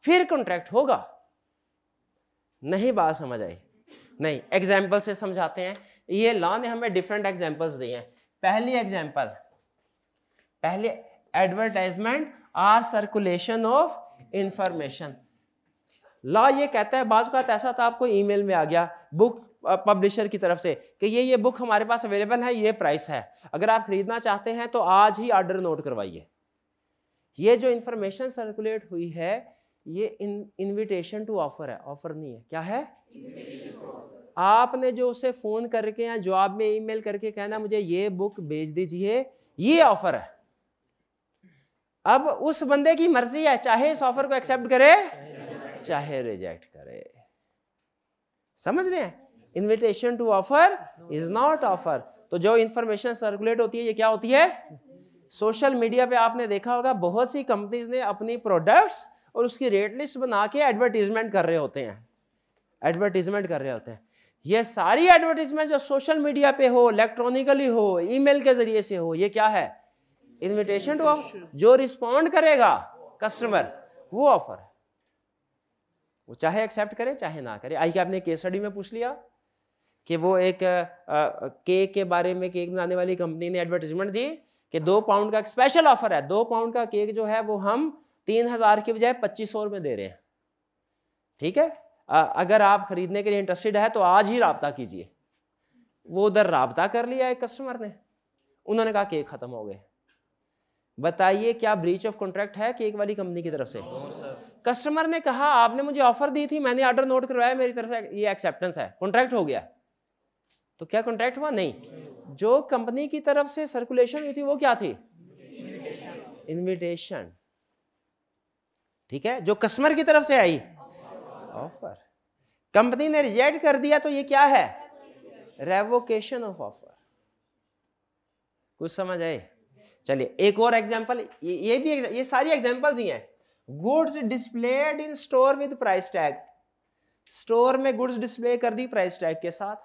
फिर कॉन्ट्रैक्ट होगा नहीं बात समझ आई नहीं एग्जाम्पल से समझाते हैं ये लॉ ने हमें डिफरेंट एग्जाम्पल्स दिए हैं पहली एग्जाम्पल पहले advertisement or circulation of information law ये कहता है बाजू का तो ऐसा था आपको ईमेल में आ गया बुक पब्लिशर की तरफ से कि ये ये बुक हमारे पास अवेलेबल है ये प्राइस है अगर आप खरीदना चाहते हैं तो आज ही ऑर्डर नोट करवाइए ये जो इंफॉर्मेशन सर्कुलेट हुई है ये इनविटेशन टू ऑफर है ऑफर नहीं है क्या है आपने जो उसे फ़ोन करके या जवाब में ईमेल करके कहना मुझे ये बुक भेज दीजिए ये ऑफर है अब उस बंदे की मर्जी है चाहे इस ऑफर को एक्सेप्ट करे चाहे रिजेक्ट करे समझ रहे हैं invitation to offer is not offer तो जो इंफॉर्मेशन सर्कुलेट होती है ये क्या होती है सोशल मीडिया पे आपने देखा होगा बहुत सी कंपनीज ने अपनी प्रोडक्ट्स और उसकी रेट लिस्ट बना के एडवर्टीजमेंट कर रहे होते हैं एडवर्टीजमेंट कर रहे होते हैं ये सारी एडवर्टीजमेंट जो सोशल मीडिया पे हो इलेक्ट्रॉनिकली हो ईमेल के जरिए से हो ये क्या है इनविटेशन टू ऑफर जो रिस्पॉन्ड करेगा कस्टमर वो ऑफर है वो चाहे एक्सेप्ट करे चाहे ना करे आई आपने केस स्टडी में पूछ लिया कि वो एक केक के बारे में केक बनाने वाली कंपनी ने एडवर्टीजमेंट दी कि दो पाउंड का स्पेशल ऑफर है दो पाउंड का केक जो है वो हम तीन हजार के बजाय पच्चीस सौ रुपये दे रहे हैं ठीक है आ, अगर आप खरीदने के लिए इंटरेस्टेड है तो आज ही रबता कीजिए वो उधर रबता कर लिया एक कस्टमर ने उन्होंने कहा केक ख़त्म हो गए बताइए क्या ब्रीच ऑफ कॉन्ट्रैक्ट है केक वाली कंपनी की तरफ से कस्टमर ने कहा आपने मुझे ऑफर दी थी मैंने ऑर्डर नोट करवाया मेरी तरफ से ये एक्सेप्टेंस है कॉन्ट्रैक्ट हो गया तो क्या कॉन्ट्रैक्ट हुआ नहीं जो कंपनी की तरफ से सर्कुलेशन हुई थी वो क्या थी इनविटेशन ठीक है जो कस्टमर की तरफ से आई ऑफर कंपनी ने रिजेक्ट कर दिया तो ये क्या है रेवोकेशन ऑफ ऑफर कुछ समझ आए चलिए एक और एग्जाम्पल ये भी ये सारी एग्जाम्पल्स ही हैं goods displayed in store with price tag store में गुड्स डिस्प्ले कर दी प्राइस टैग के साथ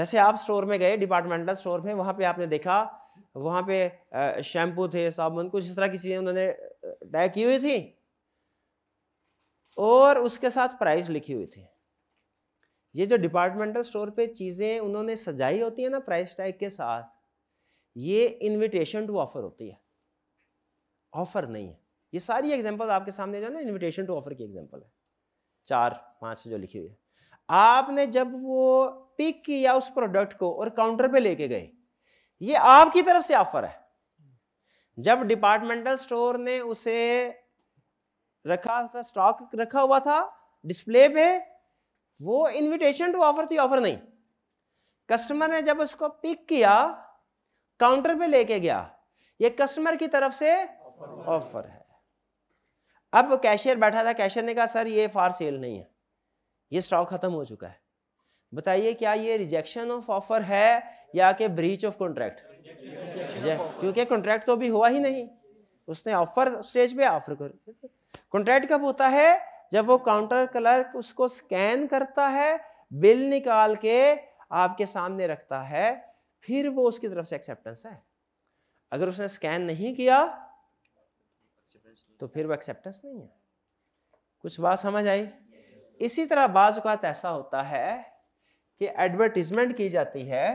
जैसे आप स्टोर में गए डिपार्टमेंटल स्टोर में वहां पे आपने देखा वहां पे शैम्पू थे साबुन कुछ इस तरह की चीज़ें उन्होंने टैग की हुई थी और उसके साथ प्राइस लिखी हुई थी ये जो डिपार्टमेंटल स्टोर पे चीज़ें उन्होंने सजाई होती है ना प्राइस टैग के साथ ये इनविटेशन टू ऑफर होती है ऑफर नहीं है ये सारी एग्जाम्पल आपके सामने जो है ना इन्विटेशन टू ऑफर की एग्जाम्पल है चार पाँच जो लिखी हुई है आपने जब वो पिक किया उस प्रोडक्ट को और काउंटर पे लेके गए ये आपकी तरफ से ऑफर है जब डिपार्टमेंटल स्टोर ने उसे रखा था स्टॉक रखा हुआ था डिस्प्ले पे वो इनविटेशन टू ऑफर थी ऑफर नहीं कस्टमर ने जब उसको पिक किया काउंटर पे लेके गया ये कस्टमर की तरफ से ऑफर है अब कैशियर बैठा था कैशियर ने कहा सर ये फार सेल नहीं है ये स्टॉक खत्म हो चुका है बताइए क्या ये रिजेक्शन ऑफ ऑफर है या के ब्रीच ऑफ कॉन्ट्रैक्ट क्योंकि कॉन्ट्रैक्ट तो अभी हुआ ही नहीं उसने ऑफर स्टेज पे ऑफर कर कॉन्ट्रैक्ट कब होता है जब वो काउंटर क्लर्क उसको स्कैन करता है बिल निकाल के आपके सामने रखता है फिर वो उसकी तरफ से एक्सेप्टेंस है अगर उसने स्कैन नहीं किया तो फिर वो एक्सेप्टेंस नहीं है कुछ बात समझ आई इसी तरह बाज़ात ऐसा होता है कि एडवर्टीजमेंट की जाती है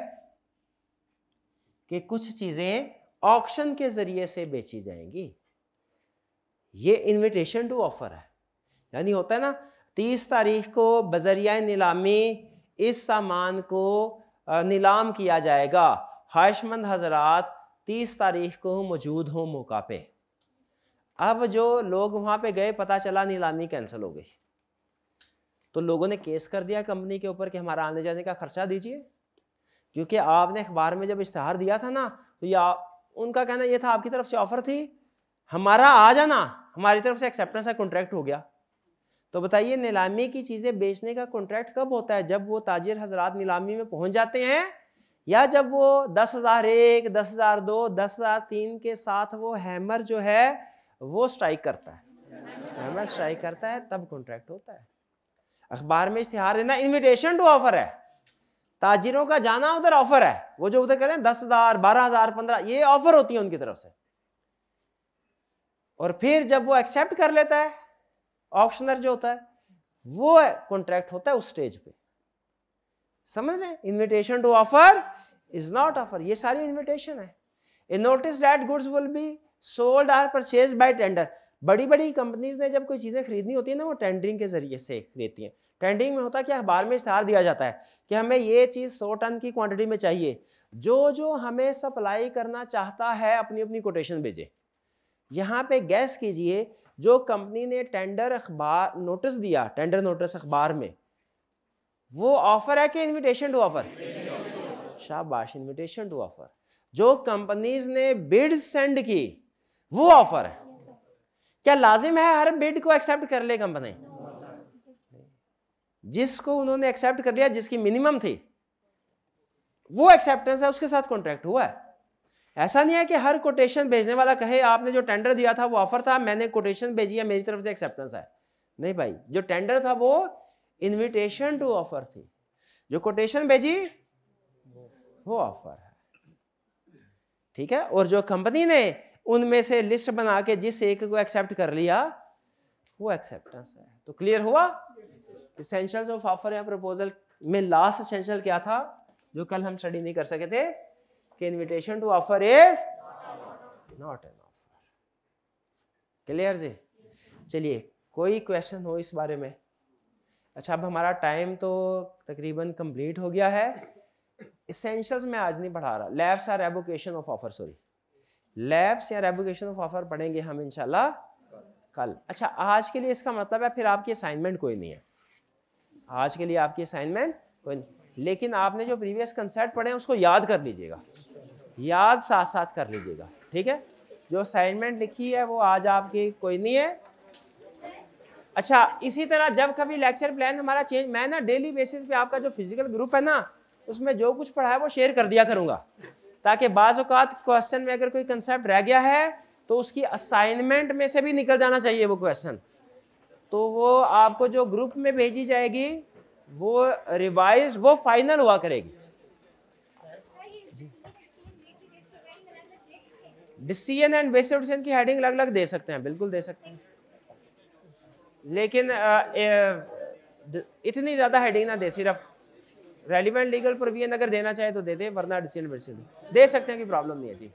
कि कुछ चीज़ें ऑक्शन के ज़रिए से बेची जाएंगी ये इनविटेशन टू ऑफ़र है यानी होता है ना तीस तारीख को बजरिया नीलामी इस सामान को नीलाम किया जाएगा हाशमंद हजरात तीस तारीख को मौजूद हों मौका पे अब जो लोग वहाँ पे गए पता चला नीलामी कैंसिल हो गई तो लोगों ने केस कर दिया कंपनी के ऊपर कि हमारा आने जाने का खर्चा दीजिए क्योंकि आपने अखबार में जब इश्तहार दिया था ना तो या उनका कहना यह था आपकी तरफ से ऑफर थी हमारा आ जाना हमारी तरफ से एक्सेप्टेंस का कॉन्ट्रैक्ट हो गया तो बताइए नीलामी की चीज़ें बेचने का कॉन्ट्रैक्ट कब होता है जब वो ताजिर हजरात नीलामी में पहुंच जाते हैं या जब वो दस हज़ार एक दस हज़ार दो दस हज़ार तीन के साथ वो हैमर जो है वो स्ट्राइक करता है हैमर स्ट्राइक करता है तब कॉन्ट्रैक्ट होता है अखबार में इश्तिहार देना इन्विटेशन टू ऑफर है ताजिरों का जाना उधर ऑफर है वो जो उधर करें हैं दस हज़ार बारह हज़ार पंद्रह ये ऑफर होती है उनकी तरफ से और फिर जब वो एक्सेप्ट कर लेता है ऑप्शनर जो होता है वो कॉन्ट्रैक्ट होता है उस स्टेज पे समझ रहे invitation to offer is not offer ये सारी इन्विटेशन है a notice that goods will be sold or purchase by tender बड़ी बड़ी कंपनीज ने जब कोई चीज़ें खरीदनी होती है ना वो टेंडरिंग के जरिए से खरीदती हैं टेंडरिंग में होता है कि अखबार में इश्तहार दिया जाता है कि हमें ये चीज़ सौ टन की क्वांटिटी में चाहिए जो जो हमें सप्लाई करना चाहता है अपनी अपनी कोटेशन भेजे यहाँ पे गैस कीजिए जो कंपनी ने टेंडर अखबार नोटिस दिया टेंडर नोटिस अखबार में वो ऑफ़र है कि इनविटेशन टू ऑफ़र शाबाश इनविटेशन टू ऑफ़र जो कंपनीज ने बिड सेंड की वो ऑफ़र है क्या लाजिम है हर बिड को एक्सेप्ट कर ले कंपनी जिसको उन्होंने एक्सेप्ट कर लिया जिसकी मिनिमम थी वो एक्सेप्टेंस है उसके साथ कॉन्ट्रैक्ट हुआ है ऐसा नहीं है कि हर कोटेशन भेजने वाला कहे आपने जो टेंडर दिया था वो ऑफर था मैंने कोटेशन भेजी है मेरी तरफ से एक्सेप्टेंस है नहीं भाई जो टेंडर था वो इनविटेशन टू ऑफर थी जो कोटेशन भेजी वो ऑफर है ठीक है और जो कंपनी ने उनमें से लिस्ट बना के जिस एक को एक्सेप्ट कर लिया वो एक्सेप्टेंस है तो क्लियर हुआ इसेंशियल ऑफ ऑफर या प्रपोजल में लास्ट इसेंशियल क्या था जो कल हम स्टडी नहीं कर सके थे कि invitation to offer is not an offer clear जी चलिए कोई क्वेश्चन हो इस बारे में अच्छा अब हमारा टाइम तो तकरीबन कंप्लीट हो गया है इसेंशियल्स मैं आज नहीं पढ़ा रहा lapse or revocation of offer sorry lapse या रेवोकेशन ऑफ ऑफर पढ़ेंगे हम इंशाल्लाह कल अच्छा आज के लिए इसका मतलब है फिर आपकी असाइनमेंट कोई नहीं है आज के लिए आपकी असाइनमेंट कोई नहीं लेकिन आपने जो प्रीवियस कंसेप्ट पढ़े हैं उसको याद कर लीजिएगा याद साथ साथ कर लीजिएगा ठीक है जो असाइनमेंट लिखी है वो आज आपकी कोई नहीं है अच्छा इसी तरह जब कभी लेक्चर प्लान हमारा चेंज मैं ना डेली बेसिस पे आपका जो फिजिकल ग्रुप है ना उसमें जो कुछ पढ़ा है वो शेयर कर दिया करूँगा ताकि बाज़ात क्वेश्चन में अगर कोई कंसेप्ट रह गया है तो उसकी असाइनमेंट में से भी निकल जाना चाहिए वो क्वेश्चन तो वो आपको जो ग्रुप में भेजी जाएगी वो रिवाइज वो फाइनल हुआ करेगी डिसीजन एंड बेस्ट डिसीजन की हेडिंग अलग अलग दे सकते हैं बिल्कुल दे सकते हैं लेकिन आ, ए, इतनी ज़्यादा हेडिंग ना दे सिर्फ रेलिवेंट लीगल प्रोविजन अगर देना चाहे तो दे दे वरना डिसीजन बेसिड दे सकते हैं कि प्रॉब्लम नहीं है जी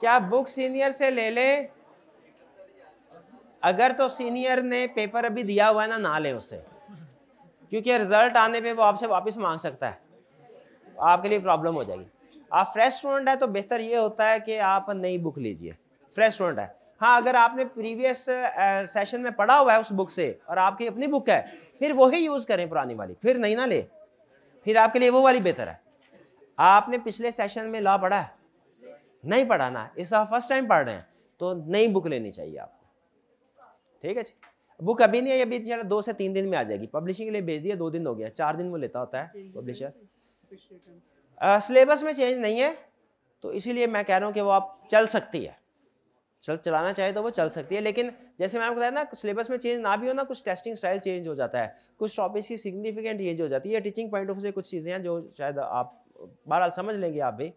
क्या बुक सीनियर से ले ले अगर तो सीनियर ने पेपर अभी दिया हुआ है ना ना ले उससे क्योंकि रिजल्ट आने पे वो आपसे वापस मांग सकता है आपके लिए प्रॉब्लम हो जाएगी आप फ्रेश स्टूडेंट है तो बेहतर ये होता है कि आप नई बुक लीजिए फ्रेश स्टूडेंट है हाँ अगर आपने प्रीवियस सेशन में पढ़ा हुआ है उस बुक से और आपकी अपनी बुक है फिर वही यूज़ करें पुरानी वाली फिर नहीं ना ले फिर आपके लिए वो वाली बेहतर है आपने पिछले सेशन में लॉ पढ़ा है नहीं पढ़ा ना इस फर्स्ट टाइम पढ़ रहे हैं तो नई बुक लेनी चाहिए आपको ठीक है जी बुक अभी नहीं है अभी दो से तीन दिन में आ जाएगी पब्लिशिंग के लिए भेज दिया दो दिन हो गया चार दिन वो लेता होता है पब्लिशर सिलेबस में चेंज नहीं है तो इसीलिए मैं कह रहा हूँ कि वो आप चल सकती है चल चलाना चाहे तो वो चल सकती है लेकिन जैसे मैंने बताया ना सिलेबस में चेंज ना भी हो ना कुछ टेस्टिंग स्टाइल चेंज हो जाता है कुछ टॉपिक्स की सिग्निफिकेंट चेंज हो जाती है टीचिंग पॉइंट ऑफ से कुछ चीज़ें हैं जो शायद आप बहरहाल समझ लेंगे आप भी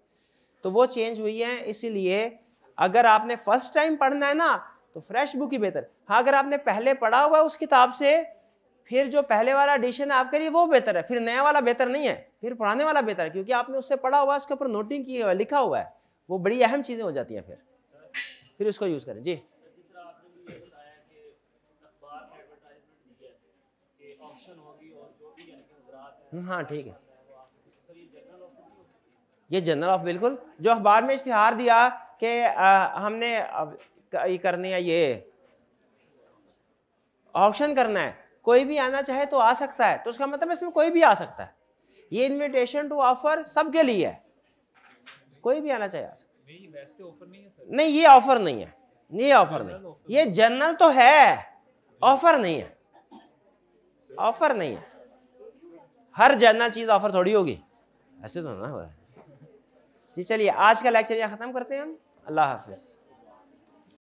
तो वो चेंज हुई है इसीलिए अगर आपने फर्स्ट टाइम पढ़ना है ना तो फ्रेश बुक ही बेहतर हाँ अगर आपने पहले पढ़ा हुआ उस किताब से फिर जो पहले वाला डिसीजन आपके लिए वो बेहतर है फिर नया वाला बेहतर नहीं है फिर पुराने वाला बेहतर है क्योंकि आपने उससे पढ़ा हुआ है उसके ऊपर नोटिंग किया हुआ लिखा हुआ है वो बड़ी अहम चीज़ें हो जाती हैं फिर फिर उसको यूज़ करें जी हम्म, हाँ ठीक है ये जनरल ऑफ बिल्कुल जो अखबार में इश्तिहार दिया कि हमने ये करनी है ये ऑप्शन करना है कोई भी आना चाहे तो आ सकता है तो उसका मतलब इसमें कोई भी आ सकता है ये इनविटेशन टू ऑफर सबके लिए है कोई भी आना चाहे आ सकता नहीं नहीं है नहीं ये ऑफर नहीं है ये ऑफर नहीं ये जनरल तो है ऑफर नहीं है ऑफर नहीं है हर जनरल चीज़ ऑफर थोड़ी होगी ऐसे तो ना हो रहा है जी चलिए आज का लेक्चर यहाँ ख़त्म करते हैं हम अल्लाह हाफिज़